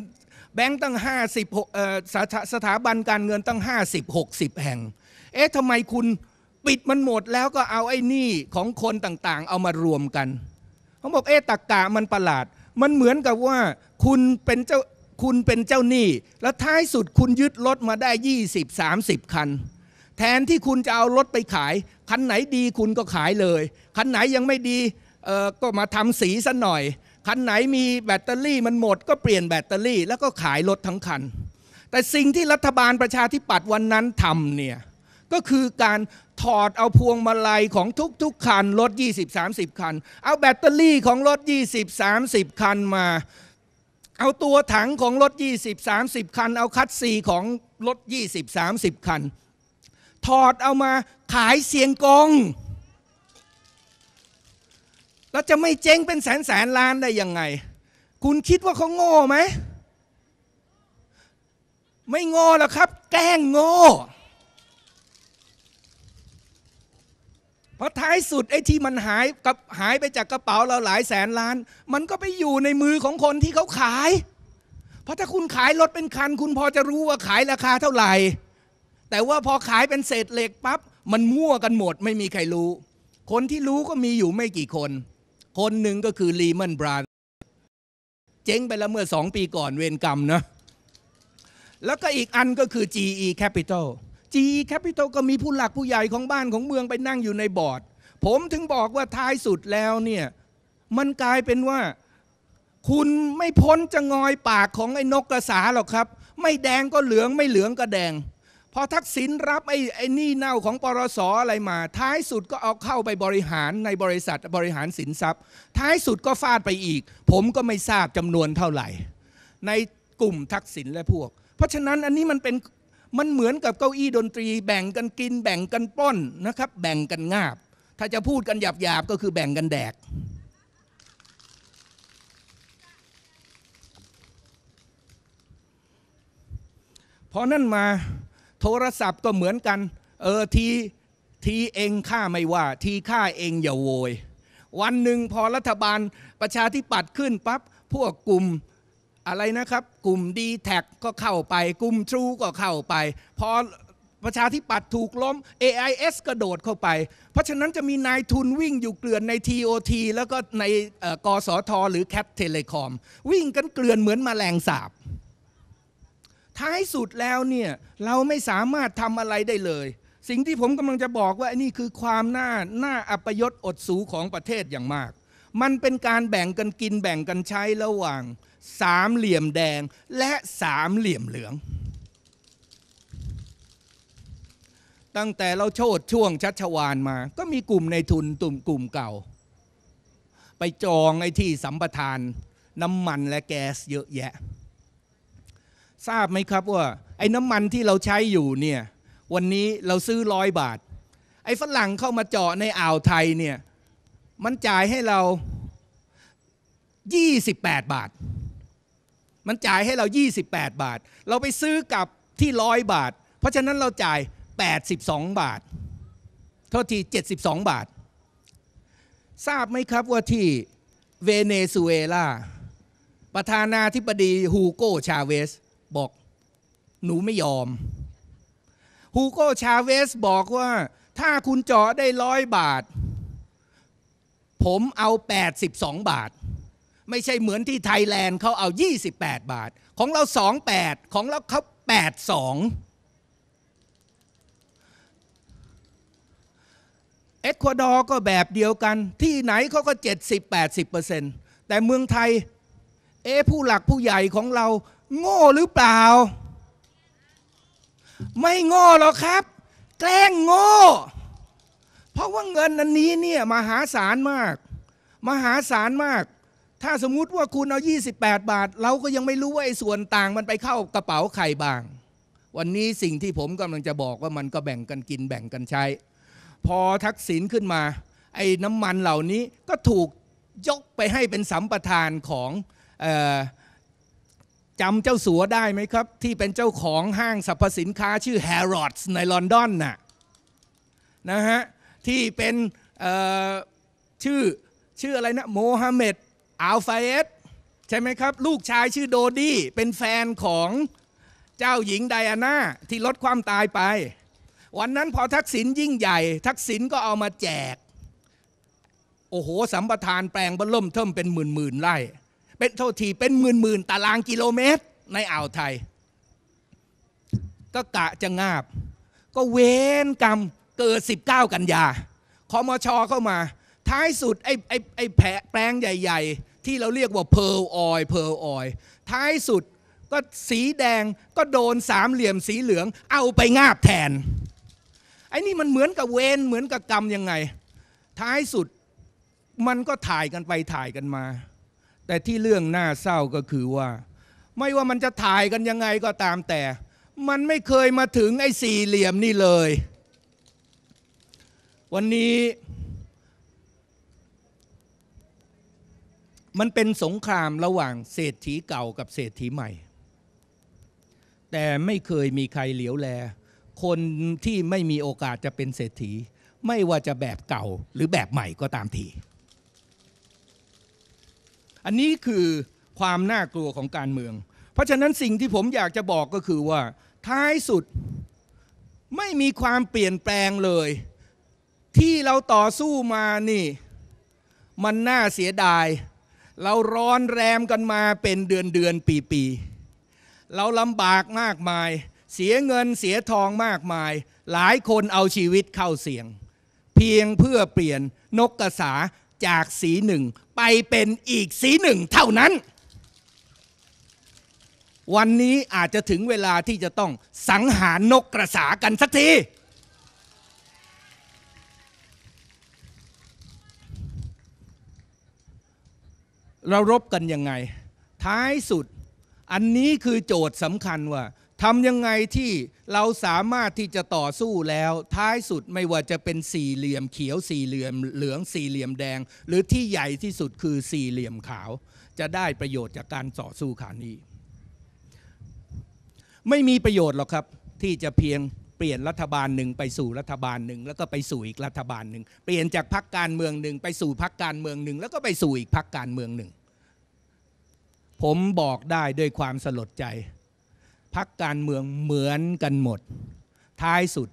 แบงค์ตั้ง50เอ่อสถสถาบันการเงินตั้ง50 60 แห่ง เอ๊ะทำไมคุณปิดมันหมดแล้วก็เอาไอ้หนี้ของคนต่างๆ เอามารวมกันเขาบอกเอ๊ะตะกกะมันประหลาด มันเหมือนกับว่าคุณเป็นเจ้าคุณเป็นเจ้าหนี้แล้วท้ายสุดคุณยึดรถมาได้ 20-30 คัน แทนที่คุณจะเอารถไปขาย คันไหนดีคุณก็ขายเลยคันไหนยังไม่ดีก็มาทำสีซะหน่อย คันไหนมีแบตเตอรี่มันหมดก็เปลี่ยนแบตเตอรี่ แล้วก็ขายรถทั้งคัน แต่สิ่งที่รัฐบาลประชาธิปัตย์วันนั้นทำเนี่ยก็คือการถอดเอาพวงมาลัยของทุกๆคันรถ20-30 คัน เอาแบตเตอรี่ของรถ20-30 คันมา เอาตัวถังของรถ20-30 คัน เอาคัดซีของรถ20-30 คัน ถอดเอามาขายเสียงกองเราจะไม่เจ๊งเป็นแสนแสนล้านได้ยังไง คุณคิดว่าเขาโง่ไหม ไม่โง่หรอกครับ แกล้งโง่พราะท้ายสุดไอ้ที่มันหายกับหายไปจากกระเป๋าเราหลายแสนล้าน มันก็ไปอยู่ในมือของคนที่เขาขาย เพราะถ้าคุณขายรถเป็นคัน คุณพอจะรู้ว่าขายราคาเท่าไหร่ แต่ว่าพอขายเป็นเศษเหล็กปับ๊บ มันมั่วกันหมด ไม่มีใครรู้ คนที่รู้ก็มีอยู่ไม่กี่คนคนหนึ่งก็คือลีเมนบรานเจ๊งไปแล้วเมื่อสองปีก่อนเวรกรรมนะแล้วก็อีกอันก็คือ GE Capital GE Capital ก็มีผู้หลักผู้ใหญ่ของบ้านของเมืองไปนั่งอยู่ในบอร์ด ผมถึงบอกว่าท้ายสุดแล้วเนี่ย มันกลายเป็นว่า คุณไม่พ้นจะงอยปากของไอ้นกกระสาหรอกครับ ไม่แดงก็เหลืองไม่เหลืองก็แดงพอทักษิณรับไอ้ไอ้นี่เน่าของปรสออะไรมา ท้ายสุดก็เอาเข้าไปบริหารในบริษัทบริหารสินทรัพย์ ท้ายสุดก็ฟาดไปอีก ผมก็ไม่ทราบจำนวนเท่าไหร่ ในกลุ่มทักษิณและพวก เพราะฉะนั้นอันนี้มันเป็นมันเหมือนกับเก้าอี้ดนตรี แบ่งกันกินแบ่งกันป้อน นะครับแบ่งกันงาบ ถ้าจะพูดกันหยาบๆก็คือแบ่งกันแดกพอนั่นมาโทรศัพท์ก็เหมือนกันเออที ทีเองข้าไม่ว่า ทีข้าเองอย่าโวย วันหนึ่งพอรัฐบาลประชาธิปัตย์ขึ้นปับ๊บพวกกลุ่มอะไรนะครับ กลุ่มดีแท็ก็เข้าไป กลุ่มทรูก็เข้าไป พอประชาธิปัตย์ถูกล้ม AIS กระโดดเข้าไป เพราะฉะนั้นจะมีนายทุนวิ่งอยู่เกลื่อนใน TOT แล้วก็ในกสทหรือแคทเทเลคอมวิ่งกันเกลื่อนเหมือนมแมลงสาบท้ายสุดแล้วเนี่ย เราไม่สามารถทำอะไรได้เลย สิ่งที่ผมกำลังจะบอกว่านี่คือความน่าน่าอัปยศอดสูของประเทศอย่างมาก มันเป็นการแบ่งกันกินแบ่งกันใช้ระหว่างสามเหลี่ยมแดงและสามเหลี่ยมเหลือง ตั้งแต่เราโชดช่วงชัชวานมาก็มีกลุ่มในทุนตุ่มกลุ่มเก่า ไปจองไอ้ที่สัมปทาน น้ำมันและแก๊สเยอะแยะทราบไหมครับว่าไอ้น้ำมันที่เราใช้อยู่เนี่ยวันนี้เราซื้อร้อยบาทไอ้ฝรั่งเข้ามาเจาะในอ่าวไทยเนี่ยมันจ่ายให้เรา 28 บาท มันจ่ายให้เรา 28 บาท เราไปซื้อกับที่ร้อยบาท เพราะฉะนั้นเราจ่าย 82 บาทเท่าที่72 บาท ทราบไหมครับว่าที่เวเนซุเอลาประธานาธิบดีฮูโกชาเวสหนูไม่ยอม ฮูโกชาเวสบอกว่าถ้าคุณเจาะได้ร้อยบาท ผมเอา 82 บาท ไม่ใช่เหมือนที่ไทยแลนด์เขาเอา 28 บาท ของเรา 28 ของเราเขา82เอกวาดอร์ก็แบบเดียวกันที่ไหนเขาก็ 70-80%แต่เมืองไทย เอผู้หลักผู้ใหญ่ของเราโง่หรือเปล่าไม่โง่หรอกครับ แกล้งโง่เพราะว่าเงินอันนี้เนี่ยมหาศาลมาก มหาศาลมาก ถ้าสมมุติว่าคุณเอา 28 บาท เราก็ยังไม่รู้ว่าไอ้ส่วนต่างมันไปเข้ากระเป๋าใครบ้าง วันนี้สิ่งที่ผมกำลังจะบอกว่ามันก็แบ่งกันกินแบ่งกันใช้ พอทักษิณขึ้นมา ไอ้น้ำมันเหล่านี้ก็ถูกยกไปให้เป็นสัมปทานของออจำเจ้าสัวได้ไหมครับ ที่เป็นเจ้าของห้างสรรพสินค้าชื่อ Harrods ในลอนดอนน่ะนะฮะ ที่เป็นชื่อ ชื่ออะไรนะโมฮัมเหม็ดอัลฟาเอส ใช่ไหมครับ ลูกชายชื่อโดดี้เป็นแฟนของเจ้าหญิงไดอาน่าที่ลดความตายไป วันนั้นพอทักษิณยิ่งใหญ่ ทักษิณก็เอามาแจก โอ้โหสัมปทานแปลงบรล่มเทิมเป็นหมื่นหมื่นไร่เป็นเท่าทีเป็นหมื่นหมื่นตารางกิโลเมตรในอ่าวไทย ก็กะจะงาบ ก็เว้นกรรมเกิด 19 กันยาคอมชอเข้ามา ท้ายสุดไอ้ไอ้ไอ้แปลงใหญ่ ๆ ที่เราเรียกว่าเพลออย เพลออย ท้ายสุดก็สีแดงก็โดนสามเหลี่ยมสีเหลือง เอาไปงาบแทนไอ้นี่มันเหมือนกับเวนเหมือนกับกรรมยังไง ท้ายสุดมันก็ถ่ายกันไปถ่ายกันมาแต่ที่เรื่องน่าเศร้าก็คือว่า ไม่ว่ามันจะถ่ายกันยังไงก็ตามแต่ มันไม่เคยมาถึงไอ้สี่เหลี่ยมนี่เลย วันนี้ มันเป็นสงครามระหว่าง เศรษฐีเก่ากับเศรษฐีใหม่ แต่ไม่เคยมีใครเหลียวแล คนที่ไม่มีโอกาสจะเป็นเศรษฐี ไม่ว่าจะแบบเก่าหรือแบบใหม่ก็ตามทีอันนี้คือความน่ากลัวของการเมือง เพราะฉะนั้นสิ่งที่ผมอยากจะบอกก็คือว่า ท้ายสุดไม่มีความเปลี่ยนแปลงเลย ที่เราต่อสู้มานี่ มันน่าเสียดาย เราร้อนแรมกันมาเป็นเดือนเดือนปีปีเราลำบากมากมาย เสียเงินเสียทองมากมาย หลายคนเอาชีวิตเข้าเสี่ยง เพียงเพื่อเปลี่ยนนกกระสาจากสีหนึ่งไปเป็นอีกสีหนึ่งเท่านั้น วันนี้อาจจะถึงเวลาที่จะต้องสังหารนกกระสากันสักที เรารบกันยังไง ท้ายสุด อันนี้คือโจทย์สำคัญว่าทำยังไงที่เราสามารถที่จะต่อสู้แล้ว ท้ายสุดไม่ว่าจะเป็นสี่เหลี่ยมเขียวสี่เหลี่ยมเหลืองสี่เหลี่ยมแดงหรือที่ใหญ่ที่สุดคือสี่เหลี่ยมขาว จะได้ประโยชน์จากการต่อสู้ขานี้ไม่มีประโยชน์หรอกครับที่จะเพียงเปลี่ยนรัฐบาลหนึ่งไปสู่รัฐบาลหนึ่งแล้วก็ไปสู่อีกรัฐบาลหนึ่งเปลี่ยนจากพักการเมืองหนึ่งไปสู่พักการเมืองหนึ่งแล้วก็ไปสู่อีกพักการเมืองหนึ่งผมบอกได้ด้วยความสลดใจพักการเมืองเหมือนกันหมด ท้ายสุด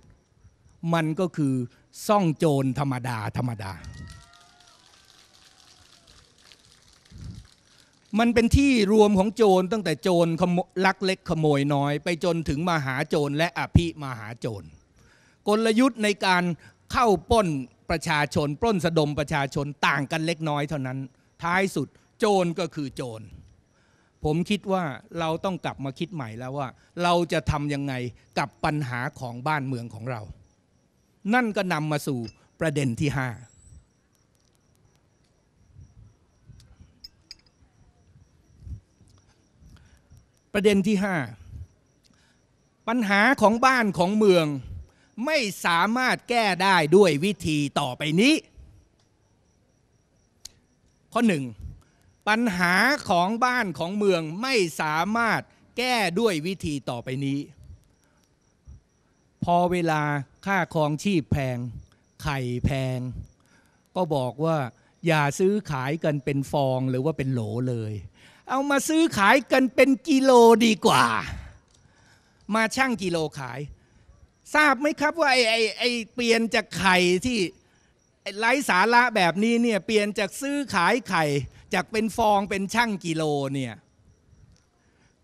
มันก็คือซ่องโจรธรรมดาธรรมดา มันเป็นที่รวมของโจรตั้งแต่โจรลักเล็กขโมยน้อย ไปจนถึงมหาโจรและอภิมหาโจร กลยุทธ์ในการเข้าป้นประชาชนปล้นสะดมประชาชนต่างกันเล็กน้อยเท่านั้น ท้ายสุดโจรก็คือโจรผมคิดว่าเราต้องกลับมาคิดใหม่แล้วว่า เราจะทำยังไงกับปัญหาของบ้านเมืองของเรา นั่นก็นำมาสู่ประเด็นที่ห้าประเด็นที่ห้าปัญหาของบ้านของเมืองไม่สามารถแก้ได้ด้วยวิธีต่อไปนี้ ข้อหนึ่งปัญหาของบ้านของเมืองไม่สามารถแก้ด้วยวิธีต่อไปนี้ พอเวลาค่าครองชีพแพง ไข่แพง ก็บอกว่าอย่าซื้อขายกันเป็นฟองหรือว่าเป็นโหลเลย เอามาซื้อขายกันเป็นกิโลดีกว่า มาชั่งกิโลขาย ทราบไหมครับว่าไอ้ไอ้ไอ้เปลี่ยนจากไข่ที่ไร้สาระแบบนี้เนี่ยเปลี่ยนจากซื้อขายไข่จากเป็นฟองเป็นช่างกิโลเนี่ย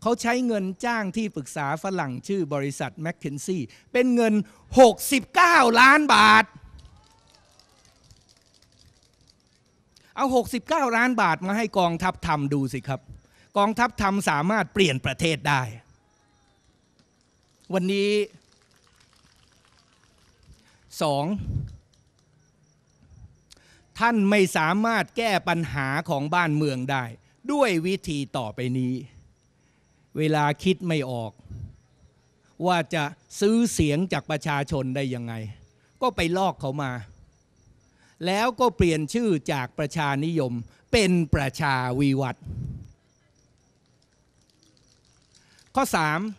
เขาใช้เงินจ้างที่ปรึกษาฝรั่งชื่อบริษัทแมคเคนซี่เป็นเงิน 69 ล้านบาท เอา 69 ล้านบาทมาให้กองทัพทำดูสิครับ กองทัพทำสามารถเปลี่ยนประเทศได้ วันนี้สองท่านไม่สามารถแก้ปัญหาของบ้านเมืองได้ ด้วยวิธีต่อไปนี้ เวลาคิดไม่ออก ว่าจะซื้อเสียงจากประชาชนได้ยังไง ก็ไปลอกเขามา แล้วก็เปลี่ยนชื่อจากประชานิยมเป็นประชาวิวัตรข้อ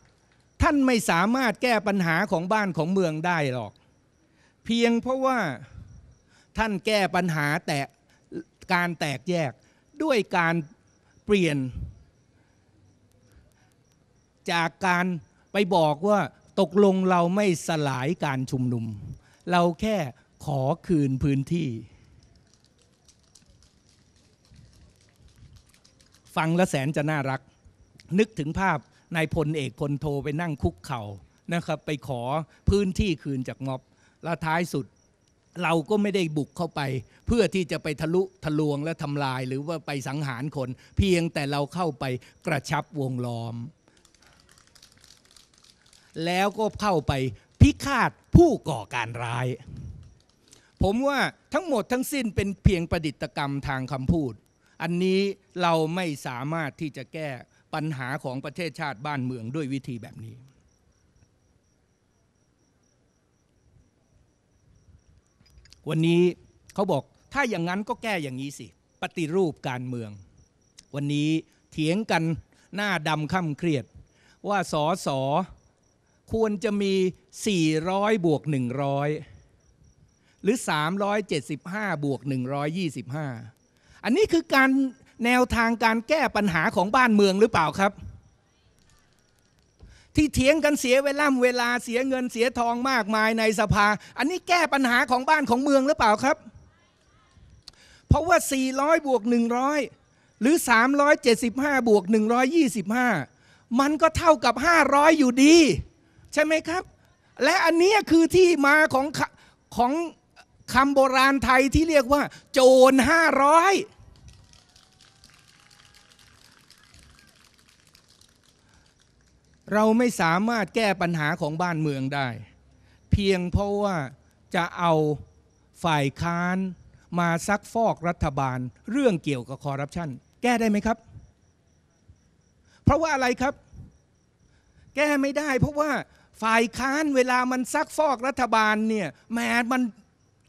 3. ท่านไม่สามารถแก้ปัญหาของบ้านของเมืองได้หรอก เพียงเพราะว่าท่านแก้ปัญหาแตกการแตกแยกด้วยการเปลี่ยน จากการไปบอกว่าตกลงเราไม่สลายการชุมนุม เราแค่ขอคืนพื้นที่ ฟังและแสนจะน่ารักนึกถึงภาพนายพลเอกพลโทไปนั่งคุกเข่านะครับ ไปขอพื้นที่คืนจากม็อบและท้ายสุดเราก็ไม่ได้บุกเข้าไป เพื่อที่จะไปทะลุทะลวงและทำลายหรือว่าไปสังหารคนเพียงแต่เราเข้าไปกระชับวงล้อม แล้วก็เข้าไปพิฆาตผู้ก่อการร้าย ผมว่าทั้งหมดทั้งสิ้นเป็นเพียงประดิษฐกรรมทางคำพูด อันนี้เราไม่สามารถที่จะแก้ปัญหาของประเทศชาติบ้านเมืองด้วยวิธีแบบนี้วันนี้เขาบอกถ้าอย่างนั้นก็แก้อย่างนี้สิ ปฏิรูปการเมือง วันนี้เถียงกันหน้าดำค่ำเครียด ว่าสอสอควรจะมี 400บวก100 หรือ 375บวก 125 อันนี้คือการแนวทางการแก้ปัญหาของบ้านเมืองหรือเปล่าครับที่เถียงกันเสียเวลาเวลาเสียเงินเสียทองมากมายในสภา อันนี้แก้ปัญหาของบ้านของเมืองหรือเปล่าครับ เพราะว่า 400 บวก 100 หรือ 375 บวก 125 มันก็เท่ากับ 500 อยู่ดี ใช่ไหมครับ และอันนี้คือที่มาของของคำโบราณไทยที่เรียกว่าโจร 500เราไม่สามารถแก้ปัญหาของบ้านเมืองได้ เพียงเพราะว่าจะเอาฝ่ายค้าน มาซักฟอกรัฐบาลเรื่องเกี่ยวกับคอร์รัปชันแก้ได้ไหมครับ เพราะว่าอะไรครับ แก้ไม่ได้ เพราะว่าฝ่ายค้านเวลามันซักฟอกรัฐบาลเนี่ยแหมมัน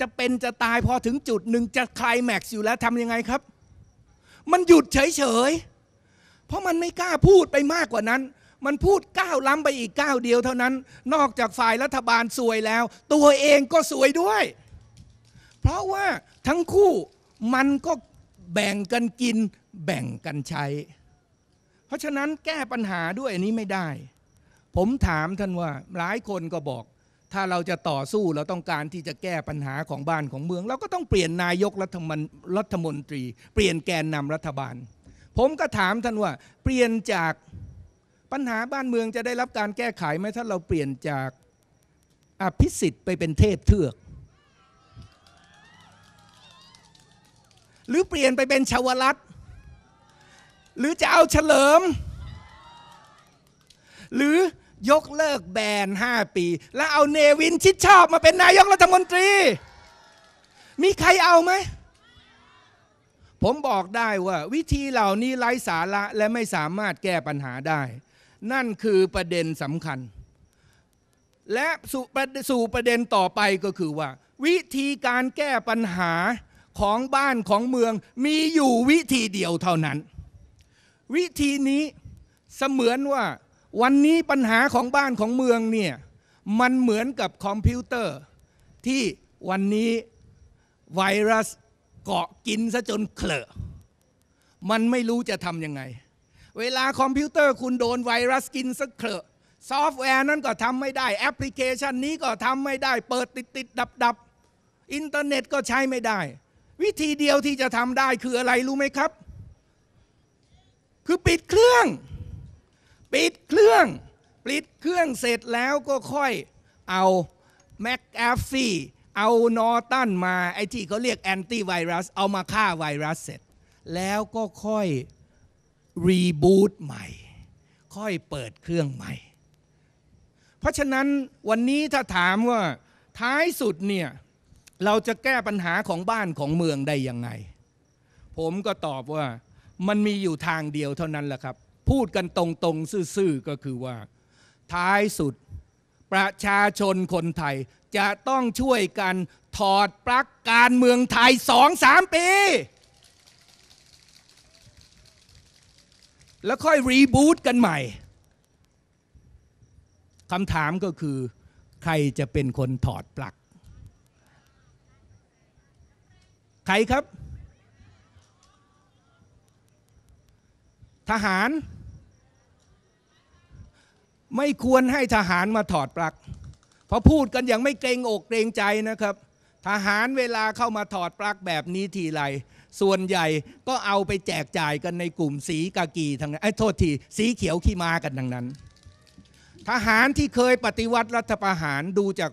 จะเป็นจะตายพอถึงจุดหนึ่งจะคลายแม็กซ์อยู่แล้วทำยังไงครับ มันหยุดเฉยๆเพราะมันไม่กล้าพูดไปมากกว่านั้นมันพูดก้าวล้ำไปอีกก้าวเดียวเท่านั้น นอกจากฝ่ายรัฐบาลสวยแล้ว ตัวเองก็สวยด้วย เพราะว่าทั้งคู่มันก็แบ่งกันกินแบ่งกันใช้ เพราะฉะนั้นแก้ปัญหาด้วยอันนี้ไม่ได้ ผมถามท่านว่าหลายคนก็บอก ถ้าเราจะต่อสู้เราต้องการที่จะแก้ปัญหาของบ้านของเมือง เราก็ต้องเปลี่ยนนายกรัฐมนรัฐมนตรีเปลี่ยนแกนนำรัฐบาล ผมก็ถามท่านว่า เปลี่ยนจากปัญหาบ้านเมืองจะได้รับการแก้ไขไหมถ้าเราเปลี่ยนจาก อภิสิทธิ์ไปเป็นเทพเทือก หรือเปลี่ยนไปเป็นชาวรัตหรือจะเอาเฉลิม หรือยกเลิกแบนห้าปี แล้วเอาเนวินชิดชอบมาเป็นนายกรัฐมนตรี มีใครเอาไหม ผมบอกได้ว่าวิธีเหล่านี้ไร้สาระและไม่สามารถแก้ปัญหาได้นั่นคือประเด็นสำคัญ และสู่ประเด็นต่อไปก็คือว่า วิธีการแก้ปัญหาของบ้านของเมืองมีอยู่วิธีเดียวเท่านั้น วิธีนี้เสมือนว่าวันนี้ปัญหาของบ้านของเมืองเนี่ยมันเหมือนกับคอมพิวเตอร์ ที่วันนี้ไวรัสเกาะกินซะจนเคลอะมันไม่รู้จะทำยังไงเวลาคอมพิวเตอร์คุณโดนไวรัสกินสักเครอะซอฟต์แวร์นั้นก็ทำไม่ได้ แอปพลิเคชันนี้ก็ทำไม่ได้ เปิดติดติดดับดับอินเทอร์เน็ตก็ใช้ไม่ได้ วิธีเดียวที่จะทำได้คืออะไรรู้ไหมครับ คือปิดเครื่อง ปิดเครื่องปิดเครื่องเสร็จแล้วก็ค่อยเอา Mac a f f e เอานอตันมา ไอที่เขาเรียกแอนตี้ไวรัส เอามาฆ่าไวรัสเสร็จ แล้วก็ค่อยรีบูตใหม่ ค่อยเปิดเครื่องใหม่ เพราะฉะนั้นวันนี้ถ้าถามว่า ท้ายสุดเนี่ย เราจะแก้ปัญหาของบ้านของเมืองได้ยังไง ผมก็ตอบว่ามันมีอยู่ทางเดียวเท่านั้นแหละครับ พูดกันตรงๆซื่อๆ ก็คือว่า ท้ายสุด ประชาชนคนไทยจะต้องช่วยกันถอดปลั๊กการเมืองไทยสองสามปีแล้วค่อยรีบูตกันใหม่ คำถามก็คือ ใครจะเป็นคนถอดปลั๊ก ใครครับ ทหาร ไม่ควรให้ทหารมาถอดปลั๊ก เพราะพูดกันอย่างไม่เกรงอกเกรงใจนะครับ ทหารเวลาเข้ามาถอดปลั๊กแบบนี้ทีไรส่วนใหญ่ก็เอาไปแจกจ่ายกันในกลุ่มสีกากีทางนั้นไอ้โทษที สีเขียวขี้มากันทางนั้น ทหารที่เคยปฏิวัติรัฐประหารดูจาก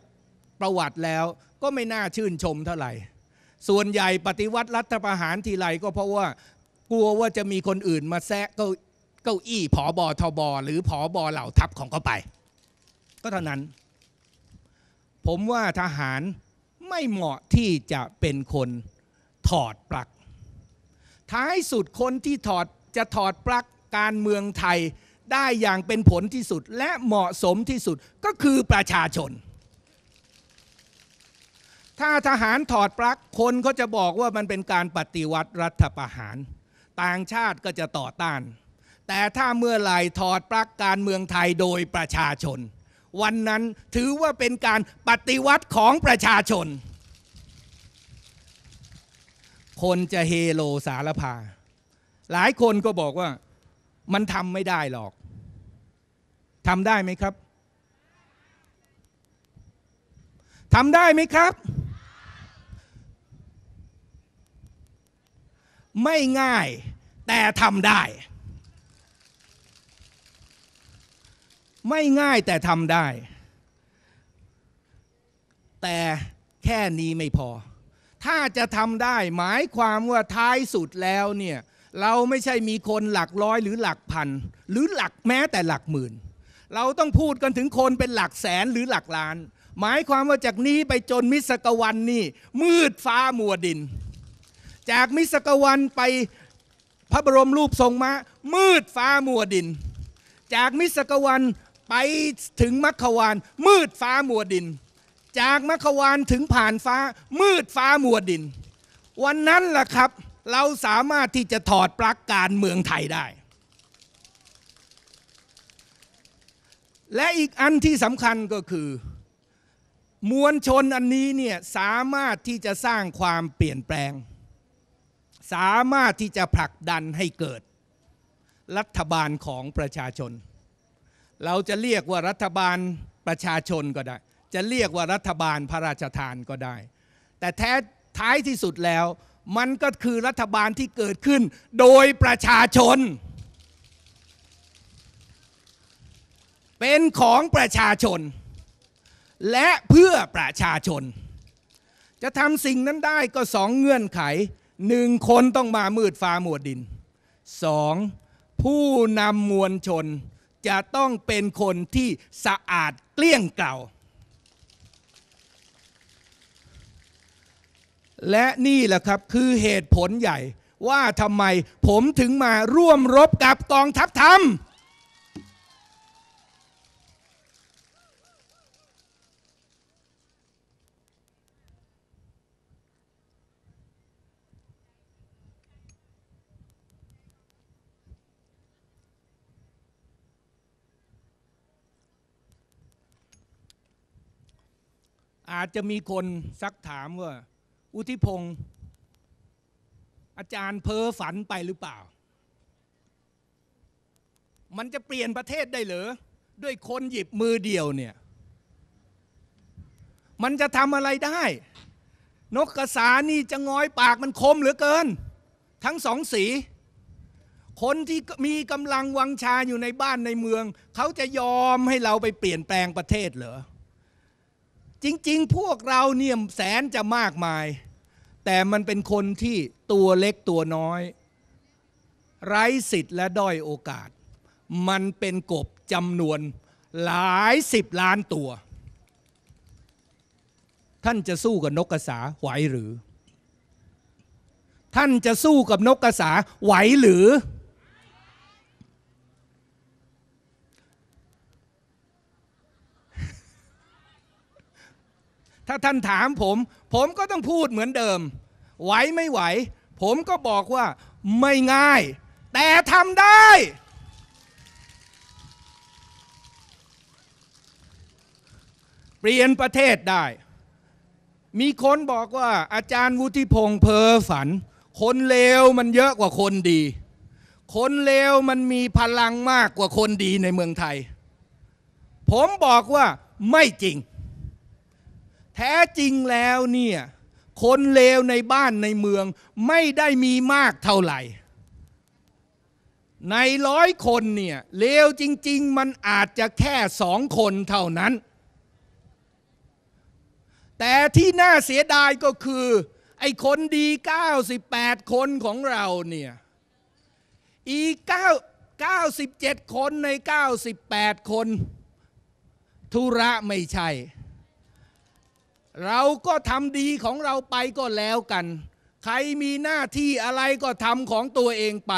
ประวัติแล้วก็ไม่น่าชื่นชมเท่าไหร่ ส่วนใหญ่ปฏิวัติรัฐประหารทีไรก็เพราะว่า กลัวว่าจะมีคนอื่นมาแซะเก้าเก้าอี้ผอบอทบอหรือผอบอเหล่าทัพของเขาไป ก็เท่านั้น ผมว่าทหารไม่เหมาะที่จะเป็นคนถอดปลั๊กท้ายสุดคนที่ถอดจะถอดปลั๊กการเมืองไทยได้อย่างเป็นผลที่สุดและเหมาะสมที่สุดก็คือประชาชน ถ้าทหารถอดปลั๊กคนก็จะบอกว่ามันเป็นการปฏิวัติรัฐประหาร ต่างชาติก็จะต่อต้าน แต่ถ้าเมื่อไหร่ถอดปลั๊กการเมืองไทยโดยประชาชน วันนั้นถือว่าเป็นการปฏิวัติของประชาชนคนจะเฮโลสารพาหลายคนก็บอกว่ามันทำไม่ได้หรอกทำได้ไหมครับทำได้ไหมครับ ไม่ง่ายแต่ทำได้ ไม่ง่ายแต่ทำได้ แต่แค่นี้ไม่พอถ้าจะทำได้หมายความว่าท้ายสุดแล้วเนี่ยเราไม่ใช่มีคนหลักร้อยหรือหลักพัน หรือหลักแม้แต่หลักหมื่น เราต้องพูดกันถึงคนเป็นหลักแสนหรือหลักล้าน หมายความว่าจากนี้ไปจนมิสกวันนี่มืดฟ้ามัวดิน จากมิสกวันไปพระบรมรูปทรงมะมืดฟ้ามัวดิน จากมิสกวันไปถึงมัคควานมืดฟ้ามัวดินจากมัควานถึงผ่านฟ้ามืดฟ้ามัวดิน วันนั้นล่ะครับ เราสามารถที่จะถอดปลั๊กการเมืองไทยได้ และอีกอันที่สำคัญก็คือ มวลชนอันนี้เนี่ยสามารถที่จะสร้างความเปลี่ยนแปลง สามารถที่จะผลักดันให้เกิด รัฐบาลของประชาชน เราจะเรียกว่ารัฐบาลประชาชนก็ได้จะเรียกว่ารัฐบาลพระราชทานก็ได้ แต่แท้ท้ายที่สุดแล้วมันก็คือรัฐบาลที่เกิดขึ้นโดยประชาชน เป็นของประชาชน และเพื่อประชาชน จะทำสิ่งนั้นได้ก็สองเงื่อนไขหนึ่งคนต้องมามืดฟ้าหมวดดินสองผู้นำมวลชนจะต้องเป็นคนที่สะอาดเกลี้ยงเก่าและนี่แหละครับ คือเหตุผลใหญ่ ว่าทำไมผมถึงมาร่วมรบกับกองทัพธรรม อาจจะมีคนซักถามว่าอุทิพงศ์อาจารย์เพ้อฝันไปหรือเปล่า มันจะเปลี่ยนประเทศได้หรือด้วยคนหยิบมือเดียวเนี่ยมันจะทำอะไรได้ นกกระสานี่จะงอยปากมันคมเหลือเกิน ทั้งสองสี คนที่มีกำลังวังชาอยู่ในบ้านในเมือง เขาจะยอมให้เราไปเปลี่ยนแปลงประเทศเหรอจริงๆ พวกเราเนี่ยแสนจะมากมาย แต่มันเป็นคนที่ตัวเล็กตัวน้อย ไร้สิทธิ์และด้อยโอกาส มันเป็นกบจำนวนหลายสิบล้านตัว ท่านจะสู้กับนกกระสาไหวหรือ ท่านจะสู้กับนกกระสาไหวหรือถ้าท่านถามผม ผมก็ต้องพูดเหมือนเดิมไหวไม่ไหว ผมก็บอกว่า ไม่ง่าย แต่ทำได้เปลี่ยนประเทศได้ มีคนบอกว่าอาจารย์วุฒิพงษ์เพ้อฝันคนเลวมันเยอะกว่าคนดี คนเลวมันมีพลังมากกว่าคนดีในเมืองไทย ผมบอกว่าไม่จริงแท้จริงแล้วเนี่ย คนเลวในบ้านในเมืองไม่ได้มีมากเท่าไหร่ ในร้อยคนเนี่ย เลวจริง ๆ มันอาจจะแค่สองคนเท่านั้น แต่ที่น่าเสียดายก็คือ ไอ้คนดี 98 คนของเราเนี่ย อีก9 97คนใน 98 คน ธุระไม่ใช่เราก็ทำดีของเราไปก็แล้วกัน ใครมีหน้าที่อะไรก็ทำของตัวเองไป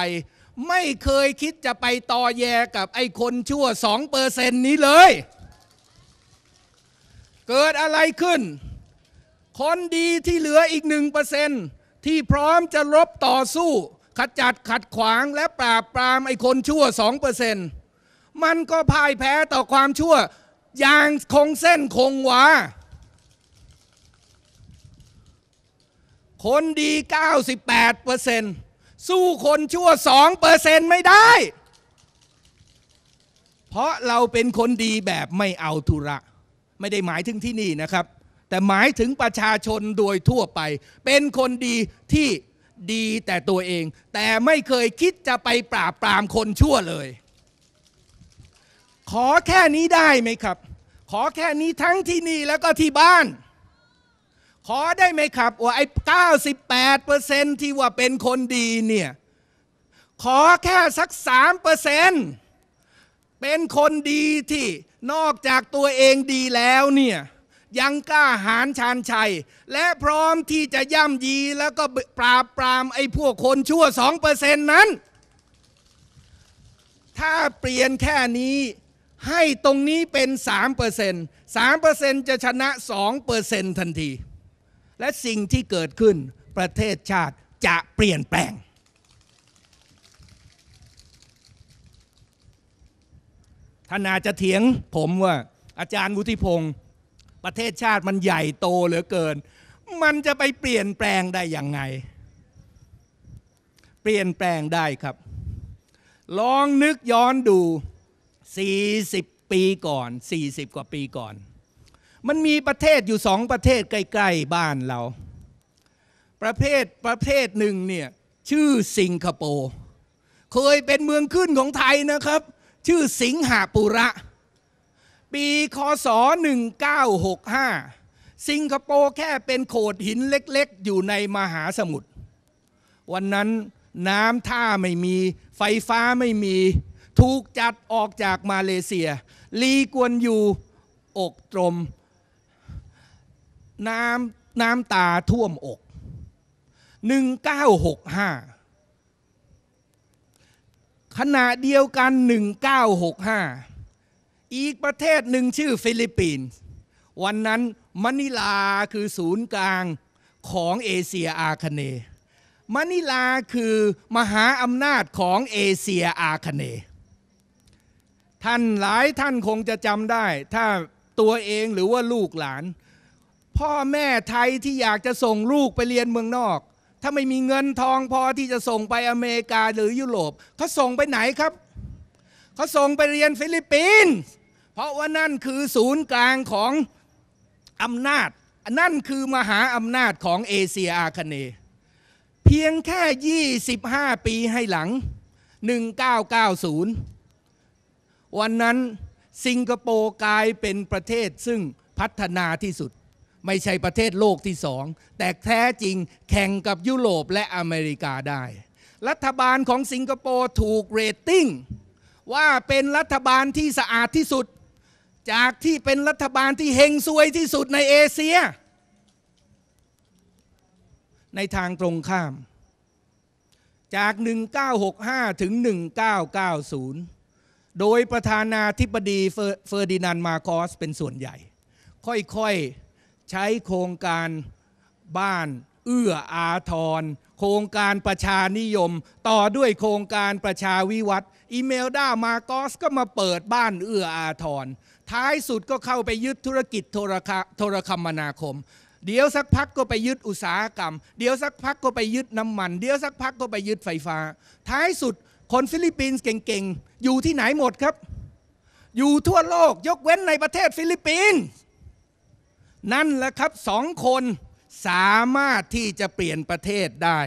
ไม่เคยคิดจะไปตอแยกับไอ้คนชั่วสองเปอร์เซ็นต์นี้เลย เกิดอะไรขึ้น คนดีที่เหลืออีกหนึ่งเปอร์เซ็นต์ที่พร้อมจะรบต่อสู้ขจัดขัดขวางและปราบปรามไอ้คนชั่วสองเปอร์เซ็นต์มันก็พ่ายแพ้ต่อความชั่ว อย่างคงเส้นคงวาคนดี 98%สู้คนชั่ว 2%ไม่ได้ เพราะเราเป็นคนดีแบบไม่เอาทุระ ไม่ได้หมายถึงที่นี่นะครับ แต่หมายถึงประชาชนโดยทั่วไป เป็นคนดีที่ดีแต่ตัวเอง แต่ไม่เคยคิดจะไปปราบปรามคนชั่วเลย ขอแค่นี้ได้ไหมครับ ขอแค่นี้ทั้งที่นี่แล้วก็ที่บ้านขอได้ไหมครับว่า ไอ้เก้าสิบแปดเปอร์เซนที่ว่าเป็นคนดีเนี่ย ขอแค่สักสามเปอร์เซนเป็นคนดีที่นอกจากตัวเองดีแล้วเนี่ย ยังกล้าหาญชาญชัย และพร้อมที่จะย่ำยีแล้วก็ปราบปราม ไอ้พวกคนชั่วสองเปอร์เซนนั้น ถ้าเปลี่ยนแค่นี้ให้ตรงนี้เป็นสามเปอร์เซนสามเปอร์เซนจะชนะสองเปอร์เซนทันทีและสิ่งที่เกิดขึ้นประเทศชาติจะเปลี่ยนแปลงท่านอาจจะเถียงผมว่า อาจารย์วุฒิพงศ์ประเทศชาติมันใหญ่โตเหลือเกิน มันจะไปเปลี่ยนแปลงได้อย่างไง เปลี่ยนแปลงได้ครับ ลองนึกย้อนดู 40 ปีก่อน 40 กว่าปีก่อนมันมีประเทศอยู่สองประเทศใกล้ๆบ้านเรา ประเภทประเภทหนึ่งเนี่ย ชื่อสิงคโปร์เคยเป็นเมืองขึ้นของไทยนะครับ ชื่อสิงหาปุระ ปีคศ1965สิงคโปร์แค่เป็นโขดหินเล็ก ๆ อยู่ในมหาสมุทร วันนั้นน้ำท่าไม่มีไฟฟ้าไม่มีถูกจัดออกจากมาเลเซีย ลีกวนอยู่อกตรมน้ำน้ำตาท่วมอกหหนึ่งเก้ากห้าขณะเดียวกันหหนึ่งเก้ากห้าอีกประเทศหนึ่งชื่อฟิลิปปินส์ วันนั้นมะนิลาคือศูนย์กลางของเอเชียอาคเนย์มะนิลาคือมหาอำนาจของเอเชียอาคเนย์ท่านหลายท่านคงจะจำได้ถ้าตัวเองหรือว่าลูกหลานพ่อแม่ไทยที่อยากจะส่งลูกไปเรียนเมืองนอก ถ้าไม่มีเงินทอง พอที่จะส่งไปอเมริกาหรือยุโรป เขาส่งไปไหนครับ เขาส่งไปเรียนฟิลิปปินส์เพราะว่านั่นคือศูนย์กลางของอำนาจ นั่นคือมหาอำนาจของเอเชียอาคเนย์เพียงแค่ 25 ปีให้หลัง 1990 วันนั้นสิงคโปร์กลายเป็นประเทศซึ่งพัฒนาที่สุดไม่ใช่ประเทศโลกที่สอง แต่แท้จริงแข่งกับยุโรปและอเมริกาได้ รัฐบาลของสิงคโปร์ถูกเรตติ้ง ว่าเป็นรัฐบาลที่สะอาดที่สุด จากที่เป็นรัฐบาลที่เฮงซวยที่สุดในเอเชีย ในทางตรงข้าม จาก 1965 ถึง 1990 โดยประธานาธิบดีเฟอร์ดินานมาคอสเป็นส่วนใหญ่ ค่อยๆใช้โครงการบ้านเอื้ออาทรโครงการประชานิยม ต่อด้วยโครงการประชาวิวัฒน์อีเมลด้ามาโกสก็มาเปิดบ้านเอื้ออาทรท้ายสุดก็เข้าไปยึดธุรกิจโทรคโทรคมนาคม เดี๋ยวสักพักก็ไปยึดอุตสาหกรรม เดี๋ยวสักพักก็ไปยึดน้ำมัน เดี๋ยวสักพักก็ไปยึดไฟฟ้า ท้ายสุดคนฟิลิปปินส์เก่ง ๆ อยู่ที่ไหนหมดครับ อยู่ทั่วโลกยกเว้นในประเทศฟิลิปปินส์นั่นแหละครับสองคนสามารถที่จะเปลี่ยนประเทศได้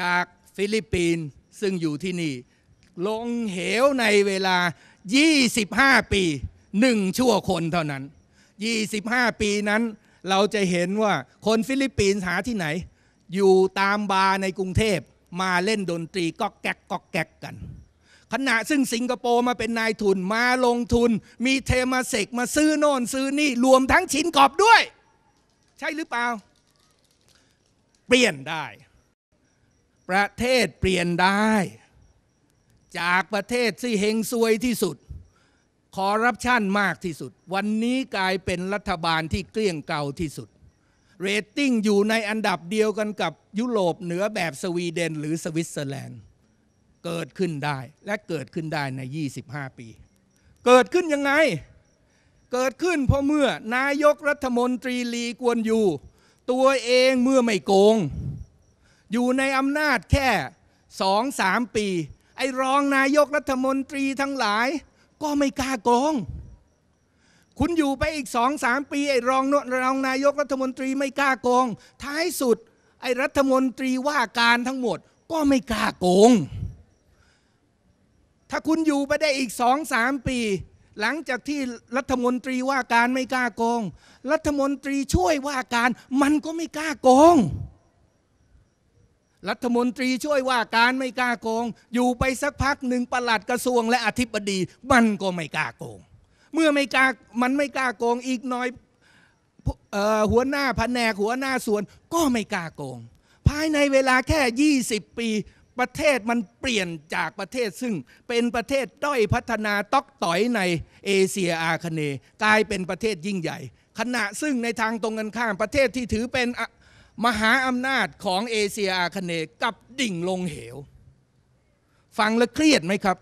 จากฟิลิปปินส์ซึ่งอยู่ที่นี่ ลงเหวในเวลา 25 ปีหนึ่งชั่วคนเท่านั้น 25 ปีนั้น เราจะเห็นว่าคนฟิลิปปินส์หาที่ไหน อยู่ตามบาร์ในกรุงเทพมาเล่นดนตรีก็แก๊กก็แก๊กกันขณะซึ่งสิงคโปร์มาเป็นนายทุนมาลงทุน มีเทมาเซกมาซื้อโน่นซื้อนี่รวมทั้งชินกอบด้วย ใช่หรือเปล่า เปลี่ยนได้ ประเทศเปลี่ยนได้ จากประเทศที่เฮงซวยที่สุด คอร์รัปชันมากที่สุด วันนี้กลายเป็นรัฐบาลที่เกลี้ยงเก่าที่สุด เรตติ้งอยู่ในอันดับเดียวกันกับยุโรปเหนือแบบสวีเดน หรือสวิตเซอร์แลนด์เกิดขึ้นได้และเกิดขึ้นได้ใน 25 ปี เกิดขึ้นยังไง เกิดขึ้นเพราะเมื่อนายกรัฐมนตรีลีกวนอยู่ตัวเองเมื่อไม่โกง อยู่ในอำนาจแค่สองสามปี ไอ้รองนายกรัฐมนตรีทั้งหลาย ก็ไม่กล้าโกง คุณอยู่ไปอีกสองสามปีไอ้รองนรองนายกรัฐมนตรีไม่กล้าโกง ท้ายสุดไอ้รัฐมนตรีว่าการทั้งหมด ก็ไม่กล้าโกงถ้าคุณอยู่ไปได้อีกสองสามปี หลังจากที่รัฐมนตรีว่าการไม่กล้าโกง รัฐมนตรีช่วยว่าการมันก็ไม่กล้าโกง รัฐมนตรีช่วยว่าการไม่กล้าโกง อยู่ไปสักพักหนึ่งประหลัดกระทรวงและอธิบดี มันก็ไม่กล้าโกง เมื่อไม่กล้ามันไม่กล้าโกงอีกน้อยหัวหน้าแผนกหัวหน้าส่วนก็ไม่กล้าโกง ภายในเวลาแค่ 20 ปีประเทศมันเปลี่ยนจากประเทศซึ่งเป็นประเทศ ด้อยพัฒนาตอกต่อยในเอเชียอาคเนย์กลายเป็นประเทศยิ่งใหญ่ ขณะซึ่งในทางตรงกันข้าม ประเทศที่ถือเป็นมหาอำนาจของเอเชียอาคเนย์กับดิ่งลงเหว ฟังแล้วเครียดไหมครับ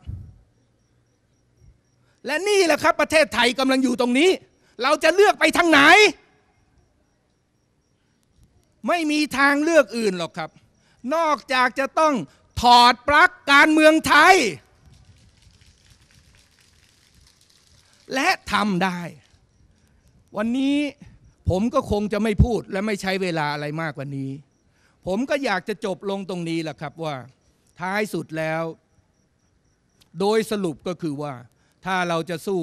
และนี่แหละครับ ประเทศไทยกำลังอยู่ตรงนี้ เราจะเลือกไปทางไหน ไม่มีทางเลือกอื่นหรอกครับ นอกจากจะต้องถอดปลั๊กการเมืองไทย และทำได้ วันนี้ผมก็คงจะไม่พูดและไม่ใช้เวลาอะไรมากกว่านี้ ผมก็อยากจะจบลงตรงนี้แหละครับว่า ท้ายสุดแล้ว โดยสรุปก็คือว่า ถ้าเราจะสู้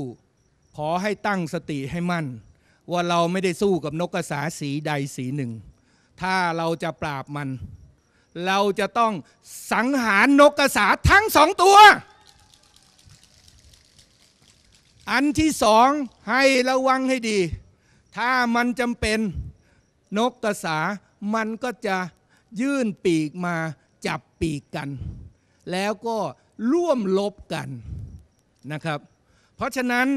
ขอให้ตั้งสติให้มั่น ว่าเราไม่ได้สู้กับนกกระสาสีใดสีหนึ่ง ถ้าเราจะปราบมันเราจะต้องสังหารนกกระสาทั้งสองตัว อันที่สองให้ระวังให้ดี ถ้ามันจำเป็นนกกระสามันก็จะยื่นปีกมาจับปีกกัน แล้วก็ร่วมลบกันนะครับ เพราะฉะนั้น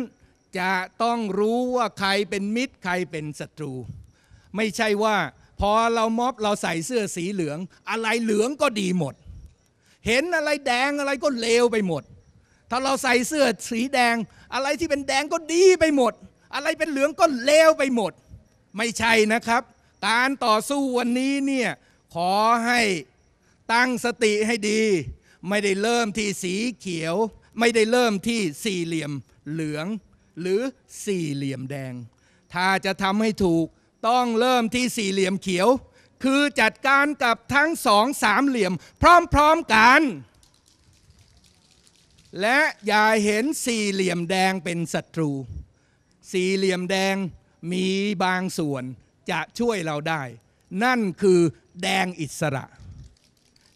จะต้องรู้ว่าใครเป็นมิตรใครเป็นศัตรู ไม่ใช่ว่าพอเราม็อบ เราใส่เสื้อสีเหลือง อะไรเหลืองก็ดีหมด เห็นอะไรแดงอะไรก็เลวไปหมด ถ้าเราใส่เสื้อสีแดงอะไรที่เป็นแดงก็ดีไปหมด อะไรเป็นเหลืองก็เลวไปหมด ไม่ใช่นะครับการต่อสู้วันนี้เนี่ยขอให้ตั้งสติให้ดี ไม่ได้เริ่มที่สีเขียวไม่ได้เริ่มที่สี่เหลี่ยมเหลืองหรือสี่เหลี่ยมแดง ถ้าจะทำให้ถูกต้องเริ่มที่สี่เหลี่ยมเขียว คือจัดการกับทั้งสองสามเหลี่ยมพร้อมๆกัน และอย่าเห็นสี่เหลี่ยมแดงเป็นศัตรู สี่เหลี่ยมแดงมีบางส่วนจะช่วยเราได้ นั่นคือแดงอิสระ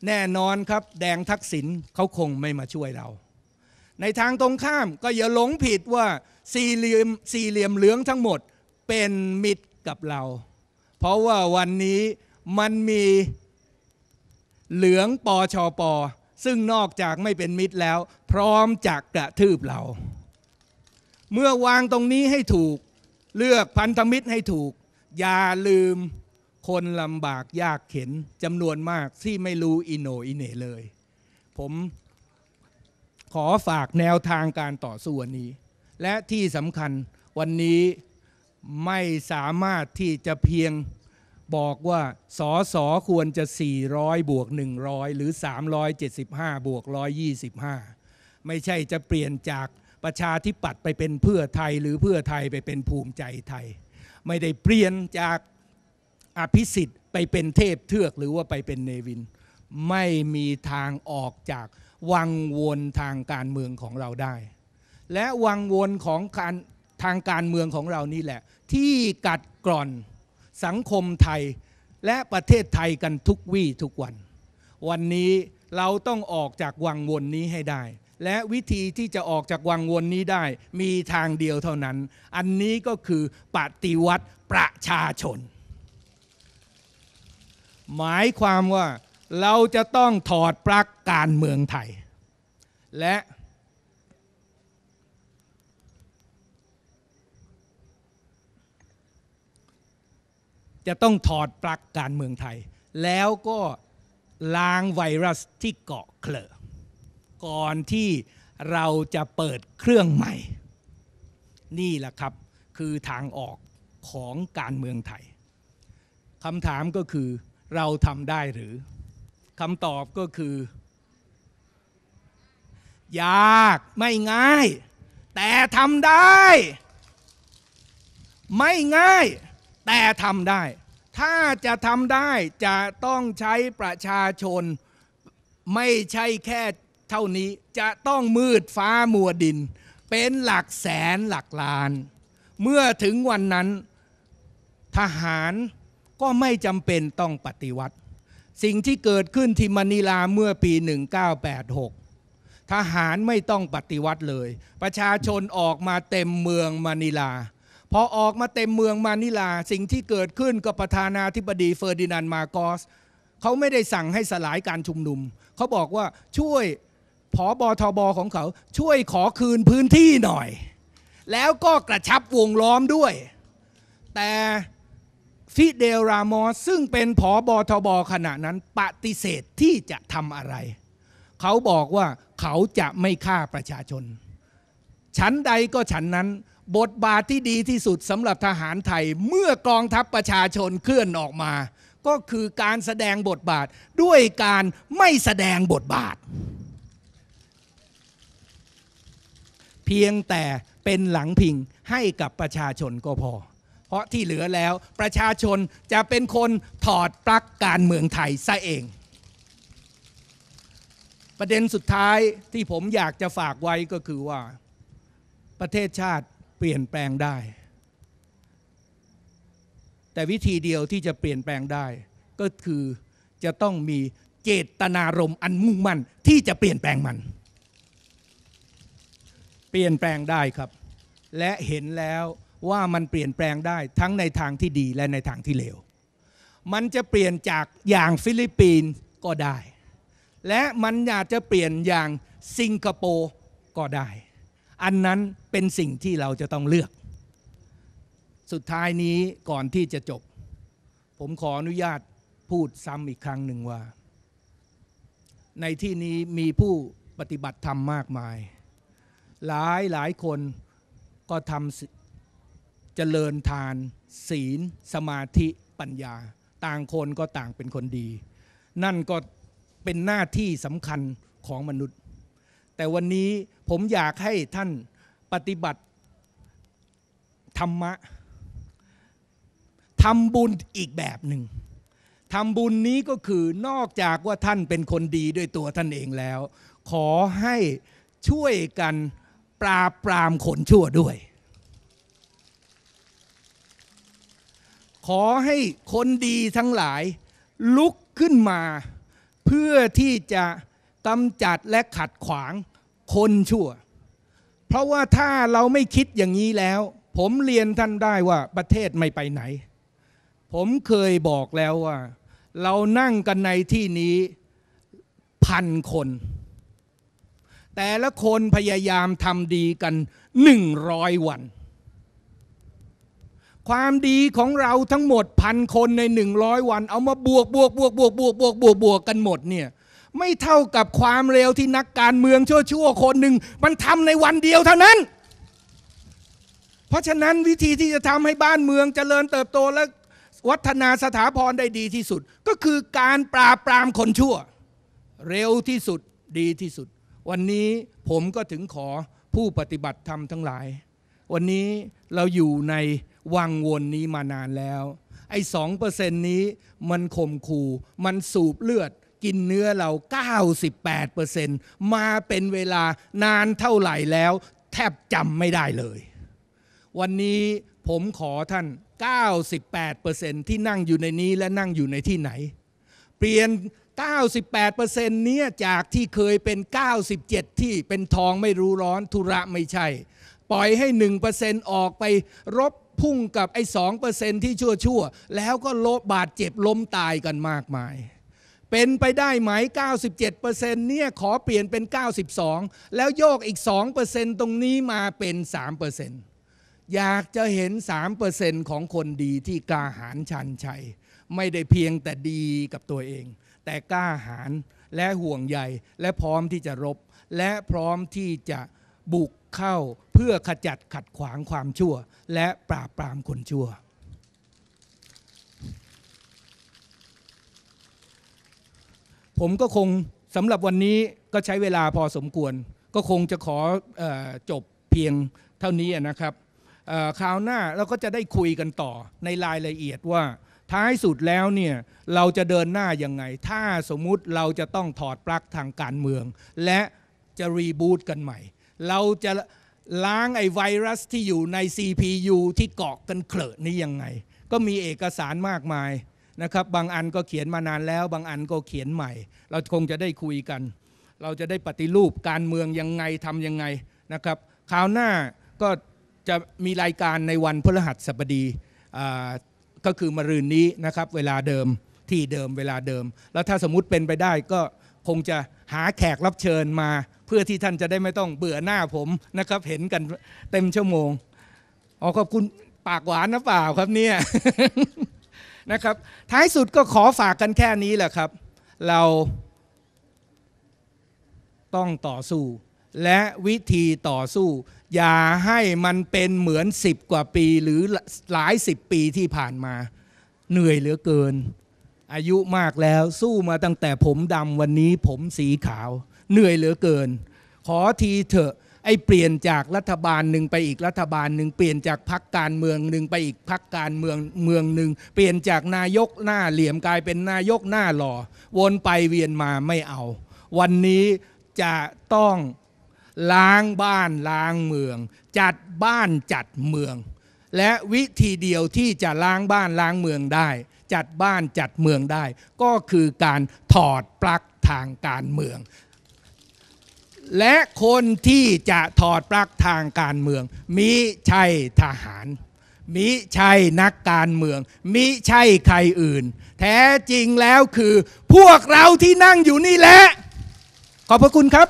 แน่นอนครับแดงทักษิณเขาคงไม่มาช่วยเรา ในทางตรงข้ามก็อย่าหลงผิดว่า สี่เหลี่ยมสี่เหลี่ยมเหลืองทั้งหมดเป็นมิตรกับเรา เพราะว่าวันนี้มันมีเหลืองปอชอปอซึ่งนอกจากไม่เป็นมิตรแล้ว พร้อมจากกระทืบเรา เมื่อวางตรงนี้ให้ถูกเลือกพันธมิตรให้ถูก อย่าลืมคนลำบากยากเข็นจำนวนมากที่ไม่รู้อิโนอิเนเลย ผมขอฝากแนวทางการต่อสู้วันนี้ และที่สำคัญวันนี้ไม่สามารถที่จะเพียงบอกว่าสอสอควรจะ 400 บวก 100 หรือ 375บวก125 ไม่ใช่จะเปลี่ยนจากประชาธิปัตย์ไปเป็นเพื่อไทยหรือเพื่อไทยไปเป็นภูมิใจไทย ไม่ได้เปลี่ยนจากอภิสิทธิ์ไปเป็นเทพเทือกหรือว่าไปเป็นเนวิน ไม่มีทางออกจากวังวนทางการเมืองของเราได้ และวังวนของการทางการเมืองของเรานี่แหละ ที่กัดกร่อนสังคมไทยและประเทศไทยกันทุกวี่ทุกวัน วันนี้เราต้องออกจากวังวนนี้ให้ได้ และวิธีที่จะออกจากวังวนนี้ได้ มีทางเดียวเท่านั้น อันนี้ก็คือปฏิวัติประชาชน หมายความว่าเราจะต้องถอดปลั๊กการเมืองไทยและจะต้องถอดปลั๊กการเมืองไทย แล้วก็ล้างไวรัสที่เกาะเคลอก่อนที่เราจะเปิดเครื่องใหม่ นี่แหละครับคือทางออกของการเมืองไทยคำถามก็คือเราทำได้หรือคำตอบก็คือ ยากไม่ง่าย แต่ทำได้ ไม่ง่ายแต่ทำได้ ถ้าจะทำได้จะต้องใช้ประชาชนไม่ใช่แค่เท่านี้จะต้องมืดฟ้ามัวดิน เป็นหลักแสนหลักล้าน เมื่อถึงวันนั้น ทหารก็ไม่จำเป็นต้องปฏิวัติ สิ่งที่เกิดขึ้นที่มะนิลาเมื่อปี 1986 ทหารไม่ต้องปฏิวัติเลย ประชาชนออกมาเต็มเมืองมะนิลาพอออกมาเต็มเมืองมานิลาสิ่งที่เกิดขึ้นกับประธานาธิบดีเฟอร์ดินานมาโกสเขาไม่ได้สั่งให้สลายการชุมนุม เขาบอกว่าช่วยผอบอทบอของเขา ช่วยขอคืนพื้นที่หน่อย แล้วก็กระชับวงล้อมด้วย แต่ฟิเดลรามอสซึ่งเป็นผอบอทบอขณะนั้นปฏิเสธที่จะทำอะไร เขาบอกว่าเขาจะไม่ฆ่าประชาชนฉันใดก็ฉันนั้นบทบาทที่ดีที่สุดสำหรับทหารไทยเมื่อกองทัพประชาชนเคลื่อนออกมา ก็คือการแสดงบทบาทด้วยการไม่แสดงบทบาท เพียงแต่เป็นหลังพิงให้กับประชาชนก็พอ เพราะที่เหลือแล้วประชาชนจะเป็นคนถอดปลั๊กการเมืองไทยซะเอง ประเด็นสุดท้ายที่ผมอยากจะฝากไว้ก็คือว่าประเทศชาติปลี่ยนแปลงได้ แต่วิธีเดียวที่จะเปลี่ยนแปลงได้ก็คือจะต้องมีเจตนารมณ์อันมุ่งมั่น ที่จะเปลี่ยนแปลงมัน เปลี่ยนแปลงได้ครับ และเห็นแล้วว่ามันเปลี่ยนแปลงได้ทั้งในทางที่ดีและในทางที่เลว มันจะเปลี่ยนจากอย่างฟิลิปปินส์ก็ได้ และมันอยากจะเปลี่ยนอย่างสิงคโปร์ก็ได้อันนั้นเป็นสิ่งที่เราจะต้องเลือก สุดท้ายนี้ก่อนที่จะจบ ผมขออนุญาตพูดซ้ำอีกครั้งหนึ่งว่า ในที่นี้มีผู้ปฏิบัติธรรมมากมาย หลายหลายคนก็ทำเจริญทาน ศีลสมาธิปัญญา ต่างคนก็ต่างเป็นคนดี นั่นก็เป็นหน้าที่สำคัญของมนุษย์แต่วันนี้ผมอยากให้ท่านปฏิบัติธรรมะทำบุญอีกแบบหนึ่งทำบุญนี้ก็คือนอกจากว่าท่านเป็นคนดีด้วยตัวท่านเองแล้ว ขอให้ช่วยกันปราบปรามคนชั่วด้วย ขอให้คนดีทั้งหลายลุกขึ้นมา เพื่อที่จะกำจัดและขัดขวางคนชั่ว เพราะว่าถ้าเราไม่คิดอย่างนี้แล้ว ผมเรียนท่านได้ว่าประเทศไม่ไปไหน ผมเคยบอกแล้วว่า เรานั่งกันในที่นี้พันคน แต่ละคนพยายามทำดีกันหนึ่งร้อยวัน ความดีของเราทั้งหมดพันคนในหนึ่งร้อยวัน เอามาบวกบวกบวกบวกบวกบวกบวกบวกกันหมดเนี่ยไม่เท่ากับความเร็วที่นักการเมืองชั่วชั่วคนหนึ่งมันทำในวันเดียวเท่านั้น เพราะฉะนั้นวิธีที่จะทำให้บ้านเมืองจเจริญเติบโตและวัฒนาสถาพรได้ดีที่สุด ก็คือการปราบปรามคนชั่ว เร็วที่สุดดีที่สุด วันนี้ผมก็ถึงขอผู้ปฏิบัติธรรมทั้งหลาย วันนี้เราอยู่ในวังวนนี้มานานแล้ว ไอ้สองเปอร์เซ็นต์นี้มันข่มขู่มันสูบเลือดกินเนื้อเรา 98%มาเป็นเวลานานเท่าไหร่แล้ว แทบจำไม่ได้เลย วันนี้ผมขอท่าน 98%ที่นั่งอยู่ในนี้และนั่งอยู่ในที่ไหน เปลี่ยน 98%เนี้ยจากที่เคยเป็น 97 ที่เป็นทองไม่รู้ร้อน ธุระไม่ใช่ ปล่อยให้ 1%ออกไปรบพุ่งกับไอ้สองเปอร์เซ็นที่ชั่วชแล้วก็โลบบาดเจ็บล้มตายกันมากมายเป็นไปได้ไหม 97%เนี่ย ขอเปลี่ยนเป็น 92 แล้วโยกอีก 2%ตรงนี้มาเป็น 3%อยากจะเห็น 3%ของคนดีที่กล้าหาญชันชัย ไม่ได้เพียงแต่ดีกับตัวเอง แต่กล้าหาญและห่วงใยและพร้อมที่จะรบ และพร้อมที่จะบุกเข้าเพื่อขจัดขัดขวางความชั่ว และปราบปรามคนชั่วผมก็คงสำหรับวันนี้ก็ใช้เวลาพอสมควร ก็คงจะขอจบเพียงเท่านี้นะครับคราวหน้าเราก็จะได้คุยกันต่อในรายละเอียดว่า ท้ายสุดแล้วเนี่ย เราจะเดินหน้ายังไง ถ้าสมมุติเราจะต้องถอดปลั๊กทางการเมือง และจะรีบูตกันใหม่ เราจะล้างไอ้ไวรัสที่อยู่ใน CPU ที่เกาะกันเคลอะนี่ยังไง ก็มีเอกสารมากมายนะครับบางอันก็เขียนมานานแล้ว บางอันก็เขียนใหม่ เราคงจะได้คุยกัน เราจะได้ปฏิรูปการเมืองยังไงทำยังไงนะครับคราวหน้าก็จะมีรายการในวันพฤหัสบดี ก็คือมรืนนี้นะครับเวลาเดิมที่เดิมเวลาเดิม แล้วถ้าสมมติเป็นไปได้ก็คงจะหาแขกรับเชิญมา เพื่อที่ท่านจะได้ไม่ต้องเบื่อหน้าผมนะครับ เห็นกันเต็มชั่วโมงอ๋อขอบคุณปากหวานนะเปล่าครับเนี่ยนะครับท้ายสุดก็ขอฝากกันแค่นี้แหละครับ เราต้องต่อสู้และวิธีต่อสู้ อย่าให้มันเป็นเหมือนสิบกว่าปีหรือหลายสิบปีที่ผ่านมาเหนื่อยเหลือเกิน อายุมากแล้วสู้มาตั้งแต่ผมดำวันนี้ผมสีขาวเหนื่อยเหลือเกิน ขอทีเถอะไอ้เปลี่ยนจากรัฐบาลหนึ่งไปอีกรัฐบาลหนึ่งเปลี่ยนจากพักการเมืองหนึ่งไปอีกพักการเมืองเมืองหนึ่งเปลี่ยนจากนายกหน้าเหลี่ยมกลายเป็นนายกหน้าหล่อ วนไปเวียนมาไม่เอา วันนี้จะต้องล้างบ้านล้างเมือง จัดบ้านจัดเมือง และวิธีเดียวที่จะล้างบ้านล้างเมืองได้ จัดบ้านจัดเมืองได้ ก็คือการถอดปลั๊กทางการเมืองและคนที่จะถอดปลั๊กทางการเมืองมิใช่ทหารมิใช่นักการเมืองมิใช่ใครอื่น แท้จริงแล้วคือ พวกเราที่นั่งอยู่นี่แหละ ขอบพระคุณครับ